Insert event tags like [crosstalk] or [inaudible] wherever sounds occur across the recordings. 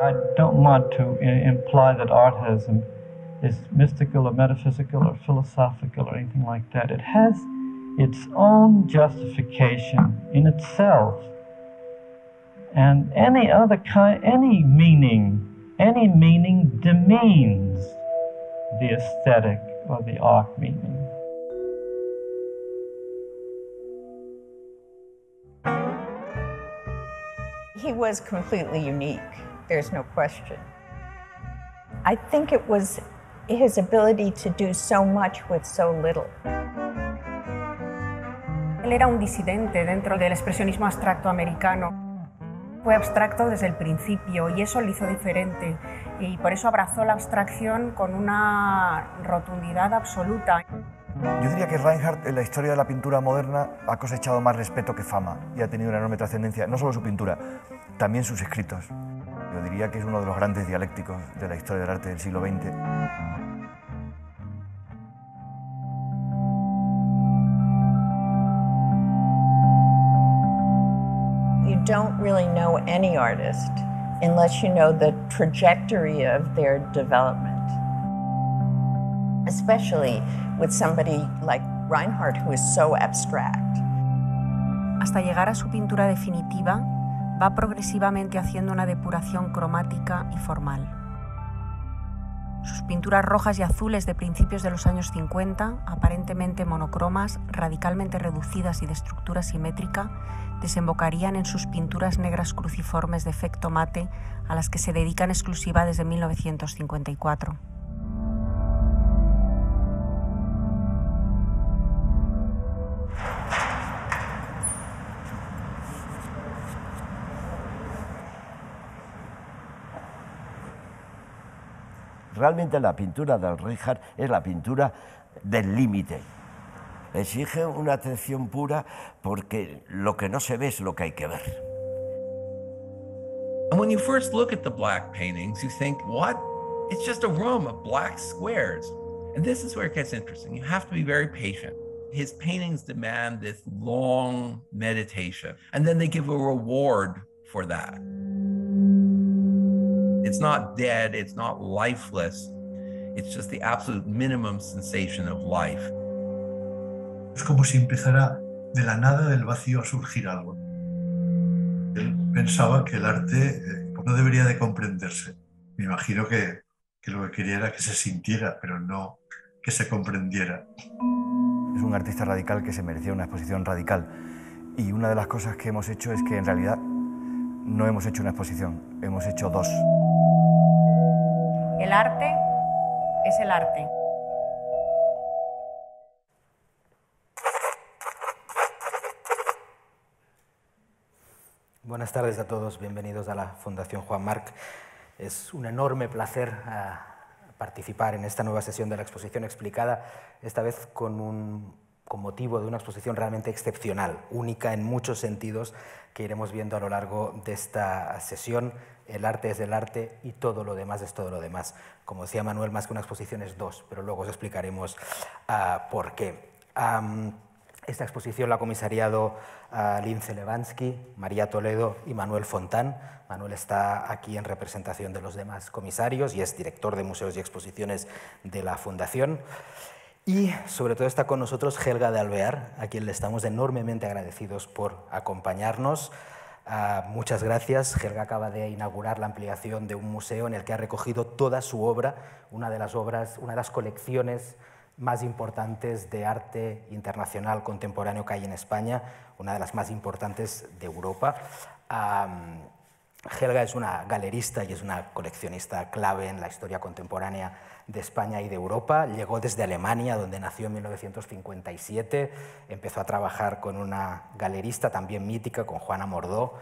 I don't want to imply that artism um, is mystical or metaphysical or philosophical or anything like that. It has its own justification in itself. And any other kind, any meaning, any meaning demeans the aesthetic or the art meaning. He was completely unique. no question. I think it was his ability to do so much with so Él era un disidente dentro del expresionismo abstracto americano. Fue abstracto desde el principio y eso lo hizo diferente y por eso abrazó la abstracción con una rotundidad absoluta. Yo diría que Reinhardt en la historia de la pintura moderna ha cosechado más respeto que fama y ha tenido una enorme trascendencia, no solo su pintura, también sus escritos diría que es uno de los grandes dialécticos de la historia del arte del siglo XX. You don't really know any artist unless you know the trajectory of their development. Especially with somebody like Reinhardt who is so abstract. Hasta llegar a su pintura definitiva, va progresivamente haciendo una depuración cromática y formal. Sus pinturas rojas y azules de principios de los años 50, aparentemente monocromas, radicalmente reducidas y de estructura simétrica, desembocarían en sus pinturas negras cruciformes de efecto mate a las que se dedican exclusiva desde 1954. Realmente la pintura del Richard es la pintura del límite. Exige una atención pura porque lo que no se ve es lo que hay que ver. And when you first look at the black paintings, you think, what? It's just a room of black squares. And this is where it gets interesting. You have to be very patient. His paintings demand this long meditation, and then they give a reward for that. It's not dead, it's not lifeless. It's just the absolute minimum sensation of Es como si empezara de la nada del vacío a surgir algo. Él pensaba que el arte eh, pues no debería de comprenderse. Me imagino que lo que quería era que se sintiera, pero no que se comprendiera. Es un artista radical que se merecía una exposición radical. Y una de las cosas que hemos hecho es que en realidad no hemos hecho una exposición, hemos hecho dos. El arte es el arte. Buenas tardes a todos, bienvenidos a la Fundación Juan Marc. Es un enorme placer ah, participar en esta nueva sesión de la exposición explicada, esta vez con, un, con motivo de una exposición realmente excepcional, única en muchos sentidos que iremos viendo a lo largo de esta sesión. El arte es el arte y todo lo demás es todo lo demás. Como decía Manuel, más que una exposición es dos, pero luego os explicaremos ah, por qué. esta exposición la ha comisariado ah, Lince Levansky, María Toledo y Manuel Fontán. Manuel está aquí en representación de los demás comisarios y es director de Museos y Exposiciones de la Fundación. Y sobre todo está con nosotros Helga de Alvear, a quien le estamos enormemente agradecidos por acompañarnos. Ah, muchas gracias. Helga acaba de inaugurar la ampliación de un museo en el que ha recogido toda su obra, una de las obras, una de las colecciones más importantes de arte internacional contemporáneo que hay en España, una de las más importantes de Europa. Ah, Helga es una galerista y es una coleccionista clave en la historia contemporánea de España y de Europa. Llegó desde Alemania, donde nació en 1957. Empezó a trabajar con una galerista también mítica, con Juana Mordó.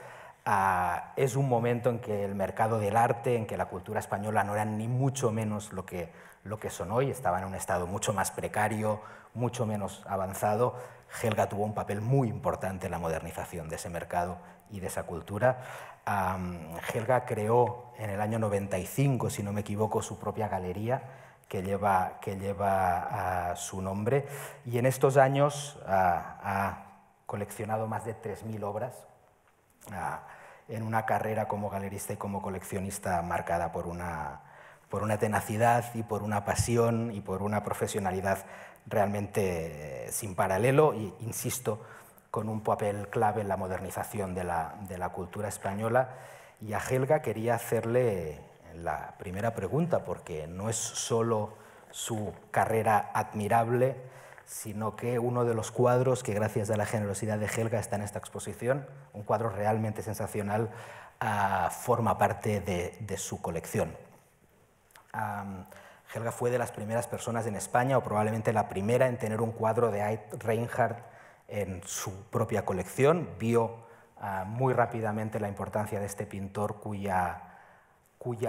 Ah, es un momento en que el mercado del arte, en que la cultura española no era ni mucho menos lo que, lo que son hoy, estaba en un estado mucho más precario, mucho menos avanzado. Helga tuvo un papel muy importante en la modernización de ese mercado y de esa cultura. Helga creó en el año 95, si no me equivoco, su propia galería que lleva, que ah, su nombre y en estos años ah, ha coleccionado más de 3.000 obras ah, en una carrera como galerista y como coleccionista marcada por una, por una tenacidad y por una pasión y por una profesionalidad realmente eh, sin paralelo e, insisto, con un papel clave en la modernización de la, cultura española. Y a Helga quería hacerle la primera pregunta, porque no es solo su carrera admirable, sino que uno de los cuadros que gracias a la generosidad de Helga está en esta exposición, un cuadro realmente sensacional, ah, forma parte de, su colección. Ah, Helga fue de las primeras personas en España, o probablemente la primera, en tener un cuadro de Reinhardt en su propia colección, vio ah, muy rápidamente la importancia de este pintor cuya,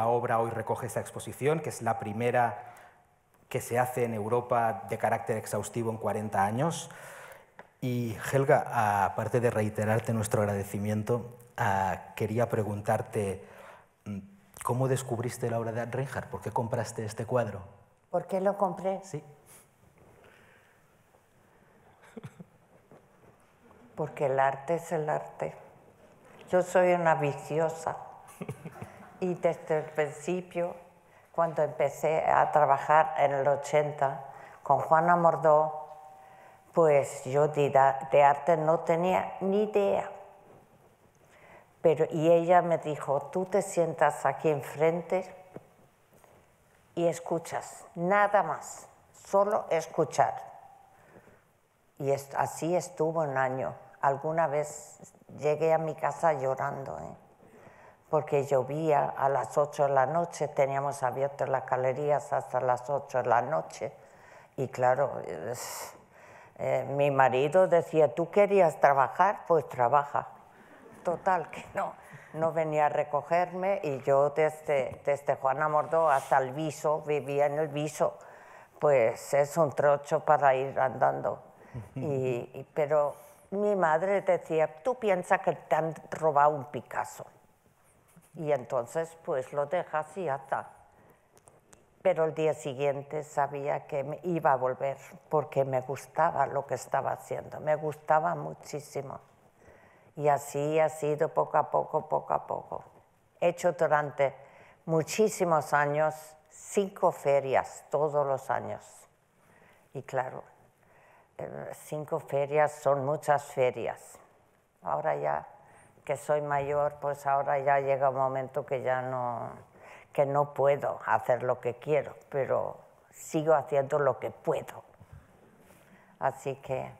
obra hoy recoge esta exposición, que es la primera que se hace en Europa de carácter exhaustivo en 40 años. Y Helga, aparte de reiterarte nuestro agradecimiento, ah, quería preguntarte mm, cómo descubriste la obra de Reinhardt, por qué compraste este cuadro. ¿Por qué lo compré? Sí. porque el arte es el arte. Yo soy una viciosa [laughs] y desde el principio, cuando empecé a trabajar en el 80 con Juana Mordó, pues yo de, arte no tenía ni idea. Pero, y ella me dijo, tú te sientas aquí enfrente y escuchas, nada más, solo escuchar. Y así estuvo un año alguna vez llegué a mi casa llorando, ¿eh? porque llovía a las 8 de la noche, teníamos abiertas las galerías hasta las 8 de la noche. Y claro, eh, mi marido decía, ¿tú querías trabajar? Pues trabaja. Total, que no, no venía a recogerme y yo desde, este, desde este Juana Mordó hasta el Viso, vivía en el Viso, pues es un trocho para ir andando. y, pero mi madre decía, tú piensas que te han robado un Picasso. Y entonces pues lo dejas y ya está. Pero el día siguiente sabía que me iba a volver porque me gustaba lo que estaba haciendo, me gustaba muchísimo. Y así ha sido poco a poco, poco a poco. He hecho durante muchísimos años cinco ferias todos los años. Y claro, cinco ferias son muchas ferias. Ahora ya que soy mayor, pues ahora ya llega un momento que ya no, que no puedo hacer lo que quiero, pero sigo haciendo lo que puedo. Así que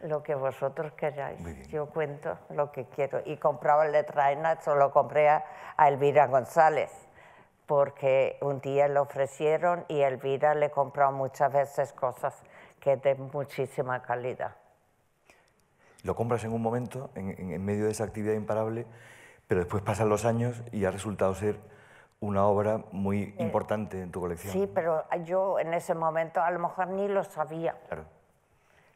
lo que vosotros queráis, yo cuento lo que quiero. Y compraba eso solo compré a, Elvira González porque un día le ofrecieron y Elvira le compró muchas veces cosas que de muchísima calidad. Lo compras en un momento, en, medio de esa actividad imparable, pero después pasan los años y ha resultado ser una obra muy eh, importante en tu colección. Sí, pero yo en ese momento a lo mejor ni lo sabía.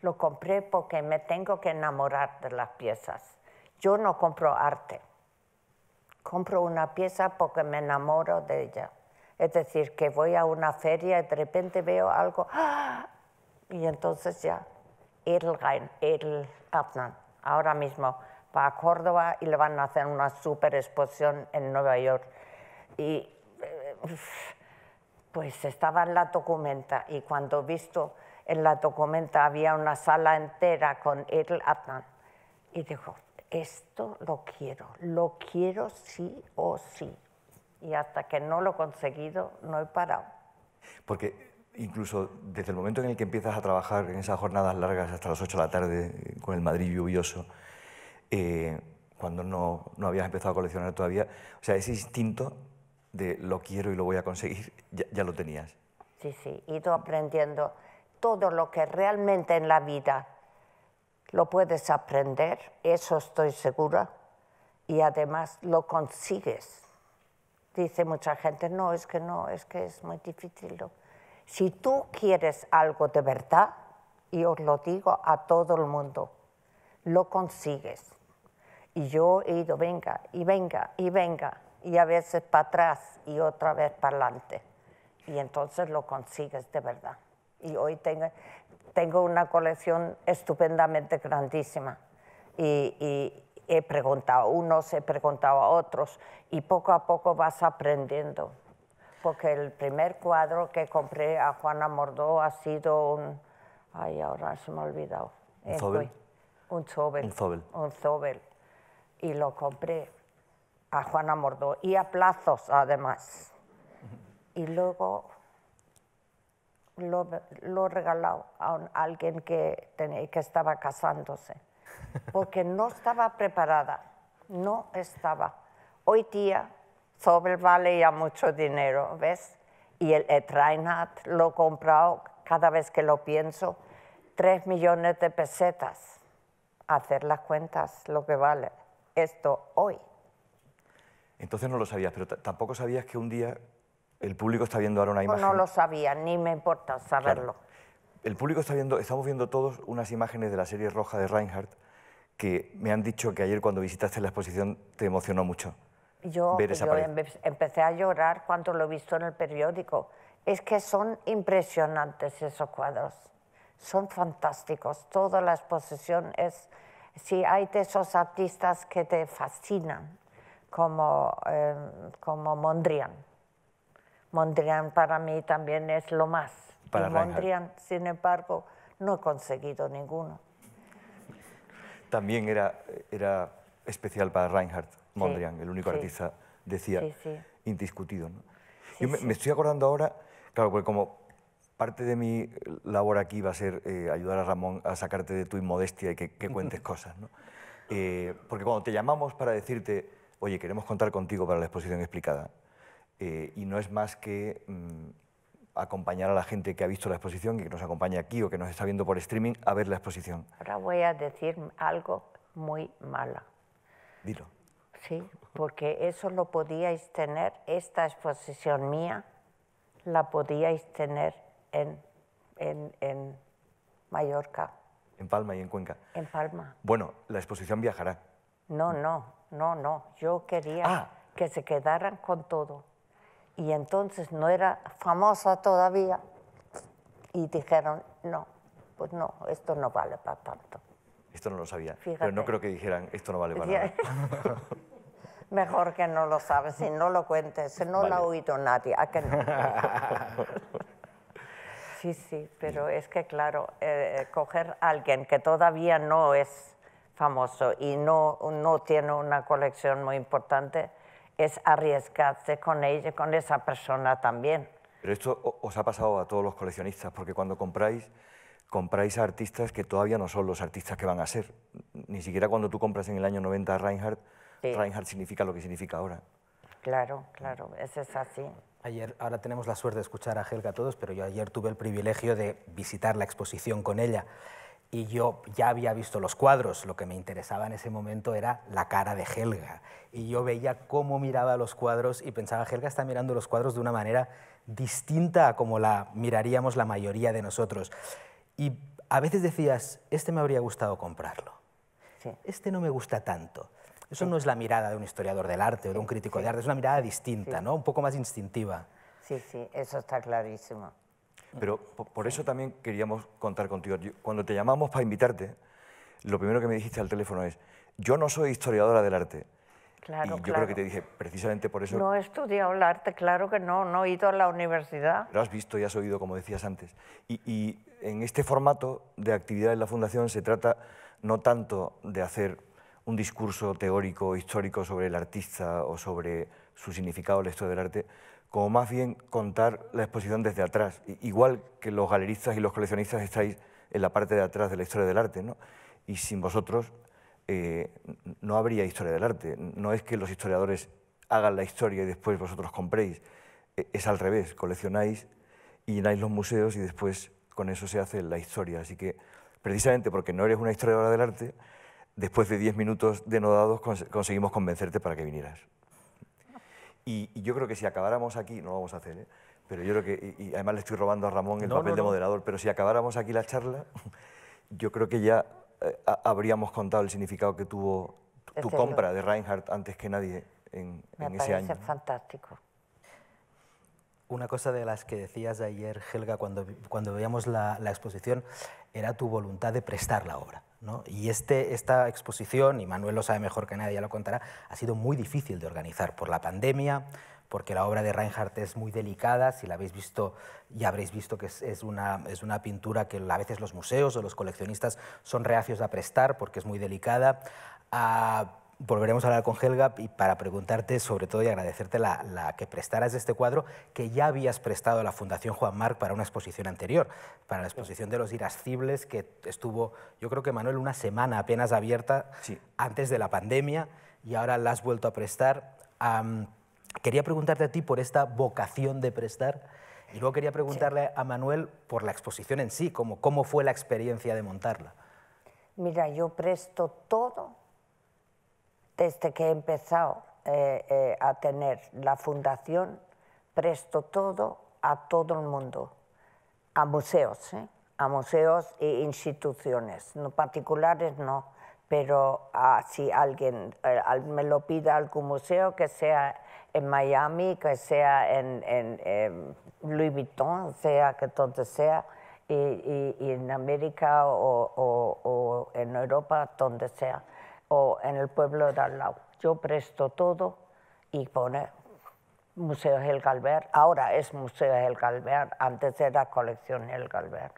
Lo compré porque me tengo que enamorar de las piezas. Yo no compro arte. Compro una pieza porque me enamoro de ella. Es decir, que voy a una feria y de repente veo algo, ¡Ah! Y entonces ya erl Atman ahora mismo va a Córdoba y le van a hacer una super exposición en Nueva York. Y eh, pues estaba en la documenta y cuando he visto en la documenta había una sala entera con Edelgartner y dijo, esto lo quiero, lo quiero sí o sí. Y hasta que no lo he conseguido, no he parado. Porque incluso desde el momento en el que empiezas a trabajar en esas jornadas largas hasta las 8 de la tarde eh, con el Madrid lluvioso, eh, cuando no, no, habías empezado a coleccionar todavía, o sea, ese instinto de lo quiero y lo voy a conseguir, [laughs] ya, lo tenías. Sí, sí, y ido aprendiendo todo lo que realmente en la vida lo puedes aprender, eso estoy segura, y además lo consigues. Dice mucha gente, no, es que no, es que es muy difícil. Si tú quieres algo de verdad, y os lo digo a todo el mundo, lo consigues. Y yo he ido, venga, y venga, y venga, y a veces para atrás y otra vez para adelante. Y entonces lo consigues de verdad. Y hoy tengo, una colección estupendamente grandísima. Y, y, he preguntado a unos, he preguntado a otros, y poco a poco vas aprendiendo porque el primer cuadro que compré a Juana Mordó ha sido un... Ay, ahora se me ha olvidado. ¿Un Zobel? Un Zobel. Un Zobel. Y lo compré a Juana Mordó y a plazos, además. Y luego lo, lo regalado a, alguien que, tenía, que estaba casándose, [laughs] porque no estaba preparada, no estaba. Hoy día Sobel vale ya mucho dinero, ¿ves? Y el Reinhardt lo he comprado, cada vez que lo pienso, tres millones de pesetas. Hacer las cuentas, lo que vale esto hoy. Entonces no lo sabías, pero tampoco sabías que un día el público está viendo ahora una imagen. No lo sabía, ni me importa saberlo. El público está viendo, estamos viendo todos unas imágenes de la serie roja de Reinhardt que me han dicho que ayer cuando visitaste la exposición te emocionó mucho. Yo, empecé a llorar cuando lo he visto en el periódico. Es que son impresionantes esos cuadros. Son fantásticos. Toda la exposición es... Si sí, hay de esos artistas que te fascinan, como, em, como Mondrian. Mondrian para mí también es lo más. Para y Mondrian, sin embargo, no he conseguido ninguno. También era, era especial para Reinhardt el único artista, decía, indiscutido. Yo me, estoy acordando ahora, claro, porque como parte de mi labor aquí va a ser eh, ayudar a Ramón a sacarte de tu inmodestia y que, cuentes [laughs] cosas, ¿no? Eh, porque cuando te llamamos para decirte, oye, queremos contar contigo para la exposición explicada, eh, y no es más que mm, acompañar a la gente que ha visto la exposición y que nos acompaña aquí o que nos está viendo por streaming a ver la exposición. Ahora voy a decir algo muy mala. Dilo. Sí, porque eso lo podíais tener, esta exposición mía la podíais tener en, en, en Mallorca. En Palma y en Cuenca. En Palma. Bueno, la exposición viajará. No, no, no, no. Yo quería ah. que se quedaran con todo. Y entonces no era famosa todavía. Y dijeron, no, pues no, esto no vale para tanto. Esto no lo sabía. Pero no creo que dijeran, esto no vale para [laughs] nada. [laughs] Mejor que no lo sabes, si no lo cuentes, no lo ha oído nadie. [laughs] sí, sí, pero es que claro, eh, coger a alguien que todavía no es famoso y no, no tiene una colección muy importante es arriesgarse con ella, con esa persona también. Pero esto os ha pasado a todos los coleccionistas, porque cuando compráis, compráis a artistas que todavía no son los artistas que van a ser. Ni siquiera cuando tú compras en el año 90 a Reinhardt, significa lo que significa ahora. Claro, claro, eso es así. Ayer, ahora tenemos la suerte de escuchar a Helga todos, pero yo ayer tuve el privilegio de visitar la exposición con ella y yo ya había visto los cuadros, lo que me interesaba en ese momento era la cara de Helga. Y yo veía cómo miraba los cuadros y pensaba, Helga está mirando los cuadros de una manera distinta a como la miraríamos la mayoría de nosotros. Y a veces decías, este me habría gustado comprarlo, este no me gusta tanto. Eso no es la mirada de un historiador del arte o de un crítico de arte, es una mirada distinta, ¿no? Un poco más instintiva. Sí, sí, eso está clarísimo. Pero por eso también queríamos contar contigo. cuando te llamamos para invitarte, lo primero que me dijiste al teléfono es, yo no soy historiadora del arte. Claro, y yo creo que te dije, precisamente por eso... No he estudiado el arte, claro que no, no he ido a la universidad. Lo has visto y has oído, como decías antes. Y, y en este formato de actividad en la Fundación se trata no tanto de hacer un discurso teórico, histórico sobre el artista o sobre su significado, la historia del arte, como más bien contar la exposición desde atrás, igual que los galeristas y los coleccionistas estáis en la parte de atrás de la historia del arte, Y sin vosotros eh, no habría historia del arte. No es que los historiadores hagan la historia y después vosotros compréis. E, es al revés, coleccionáis y llenáis los museos y después con eso se hace la historia. Así que precisamente porque no eres una historiadora del arte, después de 10 minutos denodados conseguimos convencerte para que vinieras. Y, yo creo que si acabáramos aquí, no lo vamos a hacer, ¿eh? pero yo creo que, y, además le estoy robando a Ramón el papel de moderador, pero si acabáramos aquí la charla, [laughs] yo creo que ya eh, habríamos contado el significado que tuvo tu, compra de Reinhardt antes que nadie en, ese año. fantástico. Una cosa de las que decías ayer, Helga, cuando, cuando veíamos la exposición, era tu voluntad de prestar la obra. Y este, esta exposición, y Manuel lo sabe mejor que nadie, ya lo contará, ha sido muy difícil de organizar por la pandemia, porque la obra de Reinhardt es muy delicada, si la habéis visto ya habréis visto que es, una, es una pintura que a veces los museos o los coleccionistas son reacios a prestar porque es muy delicada. Ah, volveremos a hablar con Helga y para preguntarte sobre todo y agradecerte la, que prestaras este cuadro que ya habías prestado a la Fundación Juan Marc para una exposición anterior, para la exposición de los irascibles que estuvo, yo creo que Manuel, una semana apenas abierta antes de la pandemia y ahora la has vuelto a prestar. quería preguntarte a ti por esta vocación de prestar y luego quería preguntarle a Manuel por la exposición en sí, como cómo fue la experiencia de montarla. Mira, yo presto todo desde que he empezado eh, eh, a tener la fundación, presto todo a todo el mundo, a museos, ¿eh? a museos e instituciones, no particulares no, pero ah, si alguien me lo pide algún museo, que sea en Miami, que sea en, Louis Vuitton, sea que donde sea, y, en América o en Europa, donde sea o en el pueblo de al lado. Yo presto todo y pone museo El Calver. Ahora es museo El Calver, antes era Colección El Calver.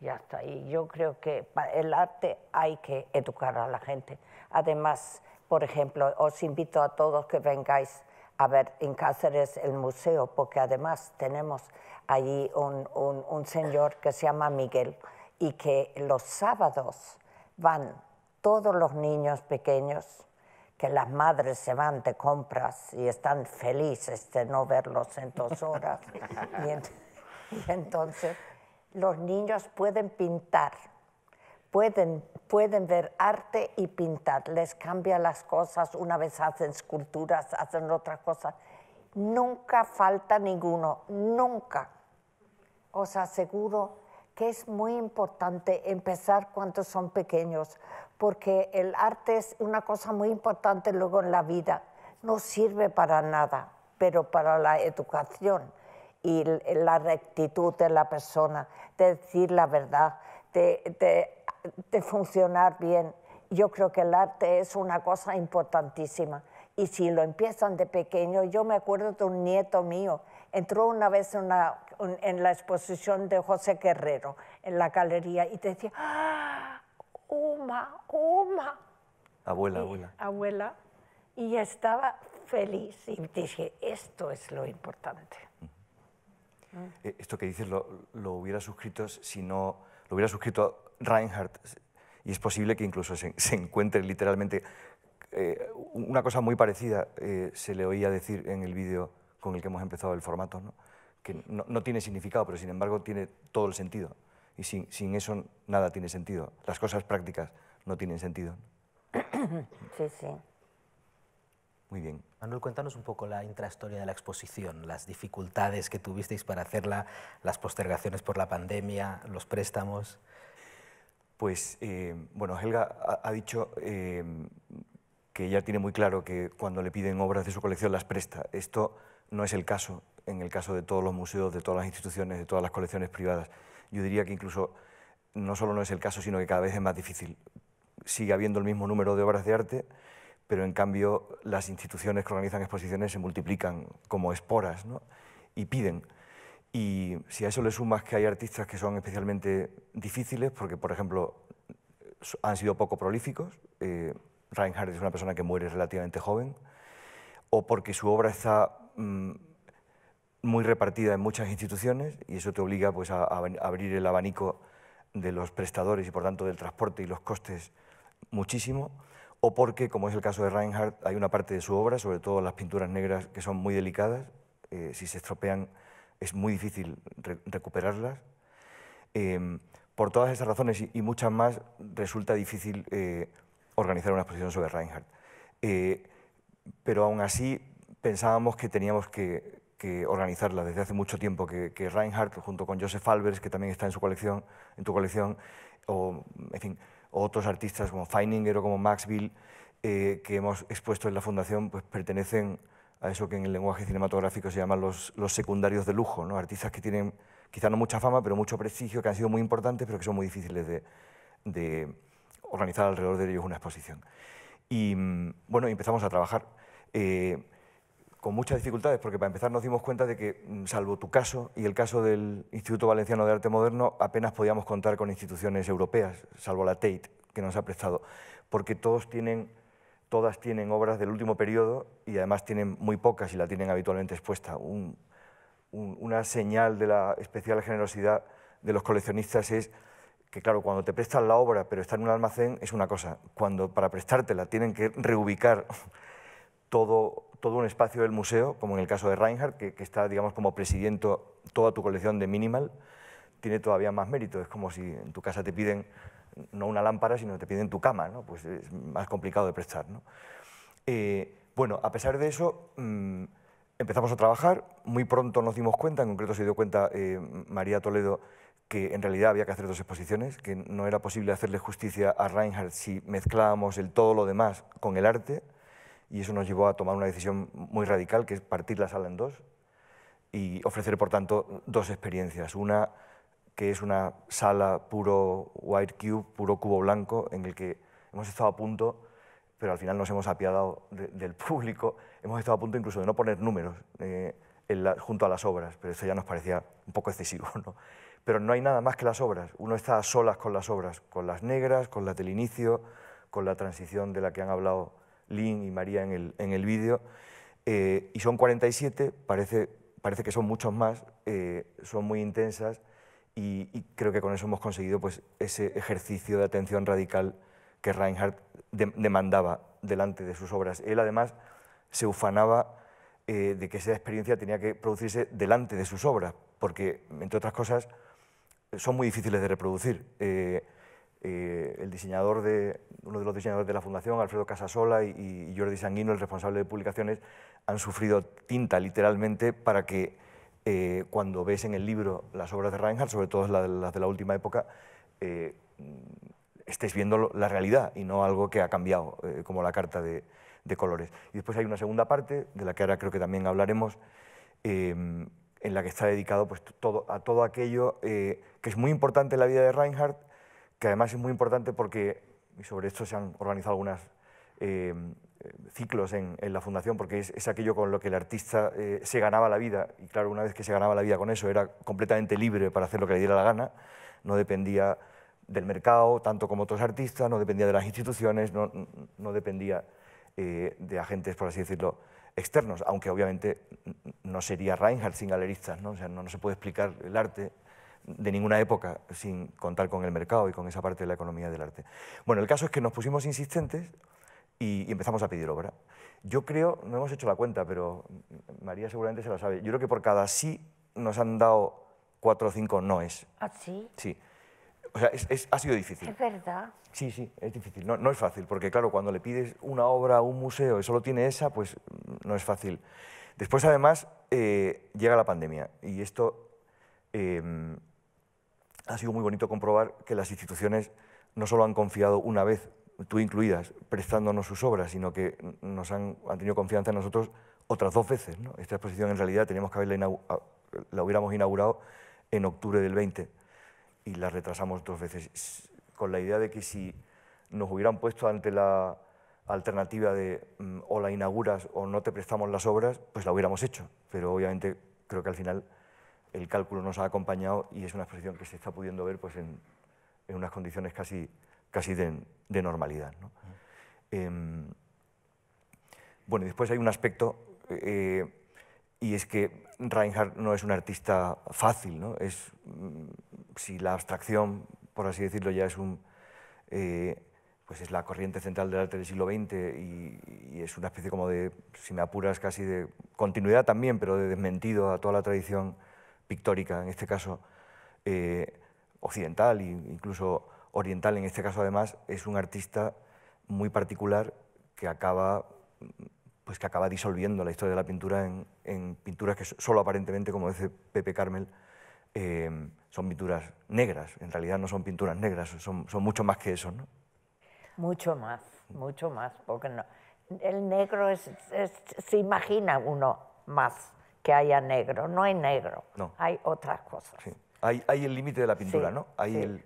Y hasta ahí. Yo creo que el arte hay que educar a la gente. Además, por ejemplo, os invito a todos que vengáis a ver en Cáceres el museo, porque además tenemos allí un, un, un señor que se llama Miguel y que los sábados van todos los niños pequeños que las madres se van de compras y están felices de no verlos en dos horas. y, entonces los niños pueden pintar, pueden, pueden ver arte y pintar, les cambia las cosas, una vez hacen esculturas, hacen otras cosas. Nunca falta ninguno, nunca. Os aseguro que es muy importante empezar cuando son pequeños, porque el arte es una cosa muy importante luego en la vida. No sirve para nada, pero para la educación y eh, la rectitud de la persona, de decir la verdad, de, funcionar bien. Yo creo que el arte es una cosa importantísima. Y si lo empiezan de pequeño, yo me acuerdo de un nieto mío, entró una vez en la exposición de José Guerrero en la galería y te decía, ¡Ah! Uma, Uma. Abuela, abuela. Abuela. Y estaba feliz y dije, esto es lo importante. Eh, esto que dices lo, hubiera suscrito, si no, lo hubiera suscrito Reinhardt, y es posible que incluso se, encuentre literalmente eh, una cosa muy parecida, eh, se le oía decir en el vídeo con el que hemos empezado el formato, que no tiene significado, pero sin embargo tiene todo el sentido y sin, eso nada tiene sentido. Las cosas prácticas no tienen sentido. [coughs] Sí, sí. Muy bien. Manuel, cuéntanos un poco la intrahistoria de la exposición, las dificultades que tuvisteis para hacerla, las postergaciones por la pandemia, los préstamos. Pues, eh, bueno, Helga ha, dicho eh, que ella tiene muy claro que cuando le piden obras de su colección las presta. Esto no es el caso en el caso de todos los museos, de todas las instituciones, de todas las colecciones privadas. Yo diría que incluso no solo no es el caso, sino que cada vez es más difícil. Sigue habiendo el mismo número de obras de arte, pero en cambio las instituciones que organizan exposiciones se multiplican como esporas y piden. Y si a eso le sumas que hay artistas que son especialmente difíciles, porque por ejemplo han sido poco prolíficos, eh, Reinhardt es una persona que muere relativamente joven, o porque su obra está... Mm, muy repartida en muchas instituciones y eso te obliga pues, a, abrir el abanico de los prestadores y por tanto del transporte y los costes muchísimo, o porque, como es el caso de Reinhardt, hay una parte de su obra, sobre todo las pinturas negras, que son muy delicadas, eh, si se estropean es muy difícil recuperarlas. Em, por todas esas razones y, muchas más, resulta difícil eh, organizar una exposición sobre Reinhardt. Eh, pero aún así pensábamos que teníamos que que organizarla desde hace mucho tiempo, que, Reinhardt, junto con Joseph Albers, que también está en su colección, en tu colección, o, en fin, otros artistas como Feininger o como Maxville, Bill, eh, que hemos expuesto en la Fundación, pues pertenecen a eso que en el lenguaje cinematográfico se llaman los, los secundarios de lujo, ¿no? artistas que tienen quizá no mucha fama, pero mucho prestigio, que han sido muy importantes, pero que son muy difíciles de, organizar alrededor de ellos una exposición. Y mm, bueno, empezamos a trabajar. Eh, con muchas dificultades, porque para empezar nos dimos cuenta de que, mm, salvo tu caso y el caso del Instituto Valenciano de Arte Moderno, apenas podíamos contar con instituciones europeas, salvo la Tate, que nos ha prestado, porque todos tienen, todas tienen obras del último periodo y además tienen muy pocas y la tienen habitualmente expuesta. una señal de la especial generosidad de los coleccionistas es que claro, cuando te prestan la obra pero está en un almacén es una cosa, cuando para prestártela tienen que reubicar [laughs] todo todo un espacio del museo, como en el caso de Reinhardt, que, está, digamos, como presidiendo toda tu colección de minimal, tiene todavía más mérito. Es como si en tu casa te piden no una lámpara, sino te piden tu cama, ¿no? Pues es más complicado de prestar, ¿no? Eh, bueno, a pesar de eso, mm, empezamos a trabajar. Muy pronto nos dimos cuenta, en concreto se dio cuenta eh, María Toledo, que en realidad había que hacer dos exposiciones, que no era posible hacerle justicia a Reinhardt si mezclábamos el todo lo demás con el arte y eso nos llevó a tomar una decisión muy radical, que es partir la sala en dos y ofrecer, por tanto, dos experiencias. Una que es una sala puro white cube, puro cubo blanco, en el que hemos estado a punto, pero al final nos hemos apiadado del [laughs] público, hemos estado a punto incluso de no poner números eh, junto a las obras, pero eso ya nos parecía un poco excesivo. [laughs] ¿no? Pero no hay nada más que las obras, uno está solas con las obras, con las negras, con las del inicio, con la transición de la que han hablado Lynn y María en el, en el vídeo, eh, y son 47, parece, parece que son muchos más, eh, son muy intensas y, creo que con eso hemos conseguido pues, ese ejercicio de atención radical que Reinhardt demandaba delante de sus obras. Él además se ufanaba eh, de que esa experiencia tenía que producirse delante de sus obras, porque, entre otras cosas, son muy difíciles de reproducir. Eh, el diseñador de, uno de los diseñadores de la Fundación, Alfredo Casasola, y, Jordi Sanguino, el responsable de publicaciones, han sufrido tinta literalmente para que eh, cuando ves en el libro las obras de Reinhardt, sobre todo las de la, última época, eh, estés viendo la realidad y no algo que ha cambiado, como la carta de, colores. Y después hay una segunda parte, de la que ahora creo que también hablaremos, em, en la que está dedicado pues, todo, a todo aquello que es muy importante en la vida de Reinhardt, que además es muy importante porque, y sobre esto se han organizado algunos eh, ciclos en, la fundación, porque es, aquello con lo que el artista eh, se ganaba la vida, y claro, una vez que se ganaba la vida con eso, era completamente libre para hacer lo que le diera la gana, no dependía del mercado, tanto como otros artistas, no dependía de las instituciones, no, dependía eh, de agentes, por así decirlo, externos, aunque obviamente no sería Reinhardt sin galeristas, O sea, no se puede explicar el arte de ninguna época sin contar con el mercado y con esa parte de la economía del arte. Bueno, el caso es que nos pusimos insistentes y, empezamos a pedir obra. Yo creo, no hemos hecho la cuenta, pero María seguramente se la sabe, yo creo que por cada sí nos han dado cuatro o cinco noes. ¿Ah, sí? Sí. O sea, ha sido difícil. Es verdad. Sí, sí, es difícil. No, no, es fácil, porque claro, cuando le pides una obra a un museo y solo tiene esa, pues no es fácil. Después, además, eh, llega la pandemia y esto... Em, ha sido muy bonito comprobar que las instituciones no solo han confiado una vez, tú incluidas, prestándonos sus obras, sino que nos han, tenido confianza en nosotros otras dos veces. Esta exposición en realidad teníamos que haberla la hubiéramos inaugurado en octubre del 20 y la retrasamos dos veces, con la idea de que si nos hubieran puesto ante la alternativa de mm, o la inauguras o no te prestamos las obras, pues la hubiéramos hecho. Pero obviamente creo que al final el cálculo nos ha acompañado y es una exposición que se está pudiendo ver pues, en, unas condiciones casi, casi de, normalidad. Em, bueno, después hay un aspecto, eh, y es que Reinhardt no es un artista fácil, es, mm, si la abstracción, por así decirlo, ya es un... Eh, pues es la corriente central del arte del siglo XX y, y, es una especie como de, si me apuras, casi de continuidad también, pero de desmentido a toda la tradición pictórica, en este caso eh, occidental e incluso oriental, en este caso además, es un artista muy particular que acaba, pues que acaba disolviendo la historia de la pintura en, pinturas que solo aparentemente, como dice Pepe Carmel, eh, son pinturas negras. En realidad no son pinturas negras, son, mucho más que eso. Mucho más, mucho más, porque el negro se imagina uno más que haya negro. No hay negro, hay otras cosas. Hay, el límite de la pintura, ¿no? Hay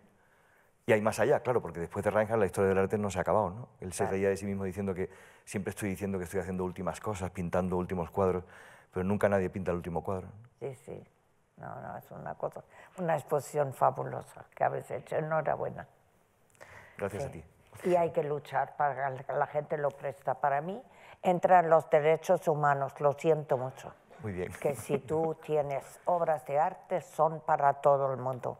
Y hay más allá, claro, porque después de Reinhardt la historia del arte no se ha acabado, ¿no? Él se reía de sí mismo diciendo que siempre estoy diciendo que estoy haciendo últimas cosas, pintando últimos cuadros, pero nunca nadie pinta el último cuadro. Sí, sí. No, no, es una cosa, una exposición fabulosa que habéis hecho. Enhorabuena. Gracias a ti. Y hay que luchar para que la gente lo presta. Para mí entran los derechos humanos, lo siento mucho. Muy bien. Que si tú tienes obras de arte son para todo el mundo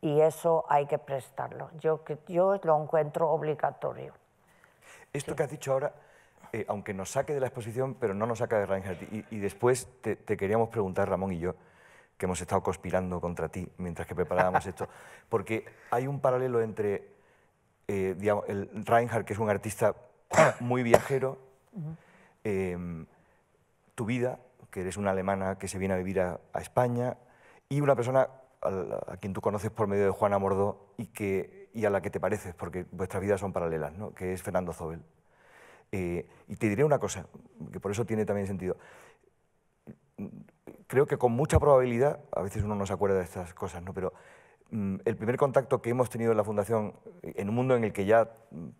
y eso hay que prestarlo. Yo, yo lo encuentro obligatorio. Esto que has dicho ahora, eh, aunque nos saque de la exposición, pero no nos saca de Reinhardt, y, después te, queríamos preguntar, Ramón y yo, que hemos estado conspirando contra ti mientras que preparábamos esto, [laughs] porque hay un paralelo entre eh, el Reinhardt, que es un artista muy viajero, em, tu vida, que eres una alemana que se viene a vivir a, España, y una persona a, quien tú conoces por medio de Juana Mordo y, que, a la que te pareces, porque vuestras vidas son paralelas, ¿no? que es Fernando Zobel. Eh, y te diré una cosa, que por eso tiene también sentido. Creo que con mucha probabilidad, a veces uno no se acuerda de estas cosas, ¿no? pero mm, el primer contacto que hemos tenido en la Fundación, en un mundo en el que ya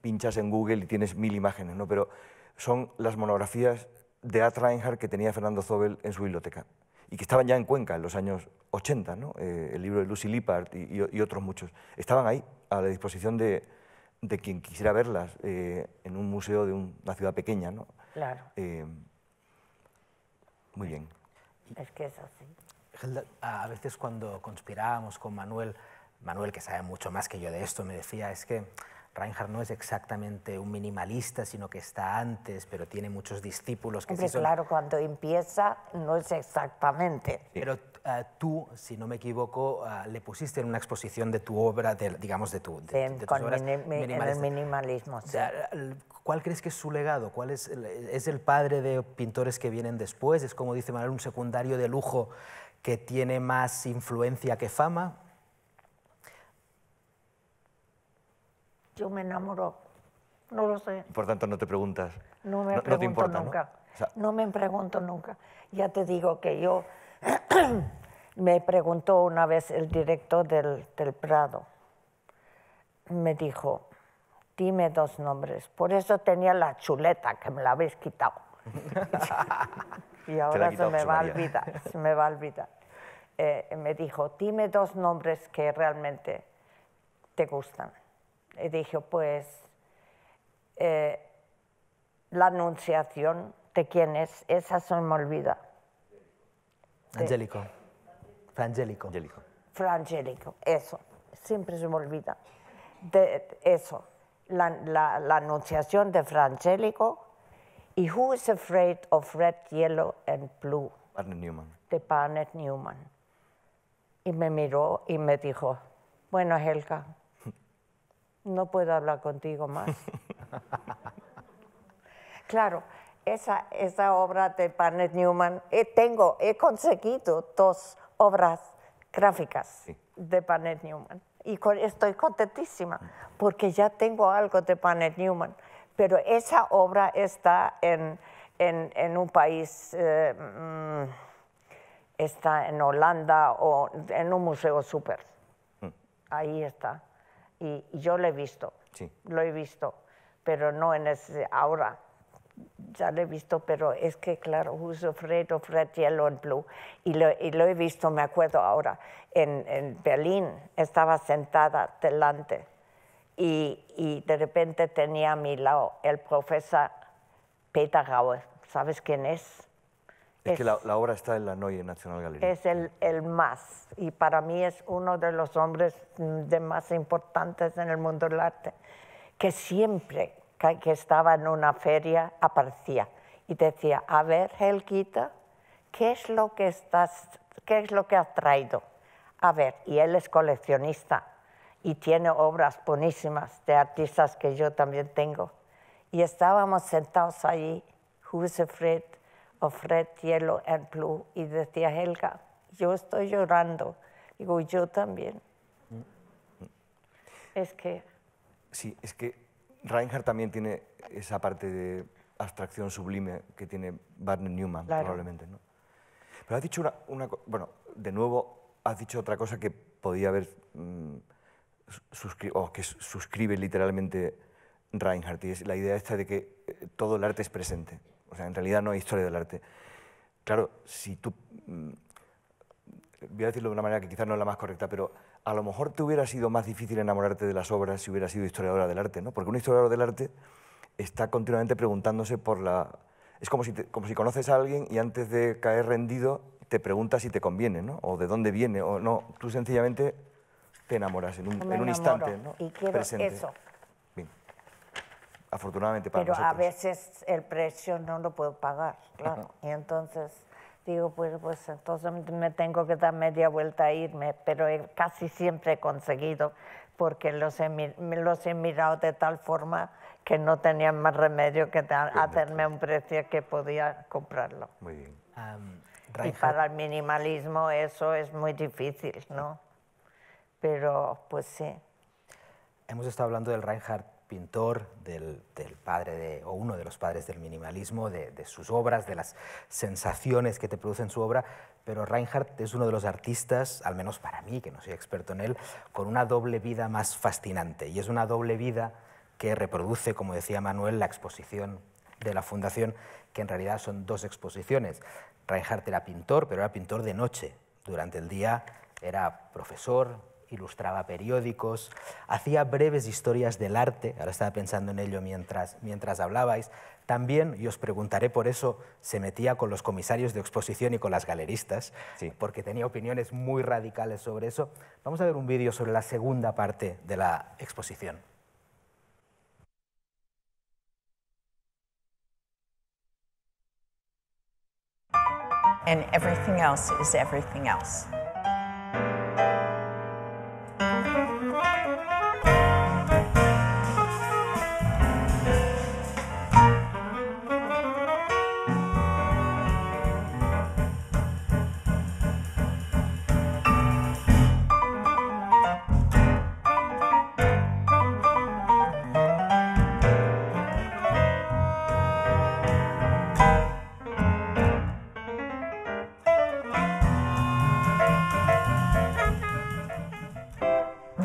pinchas en Google y tienes mil imágenes, ¿no? pero son las monografías de Art Reinhardt que tenía Fernando Zobel en su biblioteca y que estaban ya en Cuenca en los años 80, eh, el libro de Lucy Lippard y, otros muchos, estaban ahí a la disposición de, quien quisiera verlas eh, en un museo de una ciudad pequeña. ¿no? Claro. Eh, muy bien. Es que es así. a veces cuando conspirábamos con Manuel, Manuel que sabe mucho más que yo de esto, me decía, es que Reinhardt no es exactamente un minimalista, sino que está antes, pero tiene muchos discípulos que claro, cuando empieza no es exactamente. Pero eh, tú, si no me equivoco, eh, le pusiste en una exposición de tu obra, digamos, de tu... con el minimalismo. ¿Cuál crees que es su legado? ¿Cuál es, es el padre de pintores que vienen después? ¿Es como dice Manuel, un secundario de lujo que tiene más influencia que fama? yo me enamoro. No lo sé. Por tanto, no te preguntas. No me pregunto nunca. ¿no? me pregunto nunca. Ya te digo que yo [clears throat] me preguntó una vez el director del, Prado. Me dijo, dime dos nombres. Por eso tenía la chuleta que me la habéis quitado. [laughs] y ahora se, me va a olvidar, se me va a olvidar. Eh, me dijo, dime dos nombres que realmente te gustan. Y dije, pues eh, la anunciación de quién es, esa se me olvida. Angélico. Frangélico. Angélico. Frangélico, eso. Siempre se me olvida. De, eso. La, la, la, anunciación de Frangélico y Who is Afraid of Red, Yellow and Blue. Barnett Newman. De Barnett Newman. Y me miró y me dijo, bueno, Helga, no puedo hablar contigo más. [laughs] claro, esa, esa obra de Barnett Newman, he, eh, tengo, he conseguido dos obras gráficas de Barnett Newman y estoy contentísima porque ya tengo algo de Barnett Newman, pero esa obra está en, un país... Eh, mm, está en Holanda o en un museo súper. Mm. Ahí está y yo lo he visto, lo he visto, pero no en ese, ahora, ya lo he visto, pero es que, claro, uso Fred Fred Yellow and Blue, y lo, lo he visto, me acuerdo ahora, en, en Berlín, estaba sentada delante, y, y, de repente tenía a mi lado el profesor Peter gauer ¿sabes quién es? Es, que la, obra está en la Noye National Gallery. Es el, más, y para mí es uno de los hombres mm, de más importantes en el mundo del arte, que siempre que, estaba en una feria aparecía y decía, a ver, Helgita, ¿qué es lo que estás, qué es lo que has traído? A ver, y él es coleccionista y tiene obras buenísimas de artistas que yo también tengo. Y estábamos sentados allí, Who's Afraid, of red, yellow and blue. Y decía Helga, yo estoy llorando. Digo, yo también. Mm, mm. Es que... Sí, es que Reinhardt también tiene esa parte de abstracción sublime que tiene Barney Newman, probablemente. ¿no? Pero has dicho una, una, Bueno, de nuevo, has dicho otra cosa que podía haber... Mm, o que suscribe literalmente Reinhardt, y es la idea esta de que eh, todo el arte es presente. O sea, en realidad no hay historia del arte. Claro, si tú, mm, voy a decirlo de una manera que quizás no es la más correcta, pero a lo mejor te hubiera sido más difícil enamorarte de las obras si hubieras sido historiadora del arte, ¿no? Porque un historiador del arte está continuamente preguntándose por la... Es como si, como si conoces a alguien y antes de caer rendido te preguntas si te conviene, ¿no? O de dónde viene, o no. Tú sencillamente te enamoras en un, instante, ¿no? Y eso afortunadamente para Pero a veces el precio no lo puedo pagar, claro. y entonces digo, pues, pues entonces me tengo que dar media vuelta a irme, pero casi siempre he conseguido, porque los he, los he mirado de tal forma que no tenía más remedio que hacerme un precio que podía comprarlo. Muy bien. y para el minimalismo eso es muy difícil, ¿no? Pero pues sí. Hemos estado hablando del Reinhardt pintor, del, padre o uno de los padres del minimalismo, de, de, sus obras, de las sensaciones que te producen su obra, pero Reinhardt es uno de los artistas, al menos para mí, que no soy experto en él, con una doble vida más fascinante. Y es una doble vida que reproduce, como decía Manuel, la exposición de la Fundación, que en realidad son dos exposiciones. Reinhardt era pintor, pero era pintor de noche. Durante el día era profesor, ilustraba periódicos, hacía breves historias del arte, ahora estaba pensando en ello mientras, mientras hablabais, también, y os preguntaré por eso, se metía con los comisarios de exposición y con las galeristas, porque tenía opiniones muy radicales sobre eso. Vamos a ver un vídeo sobre la segunda parte de la exposición. And everything is everything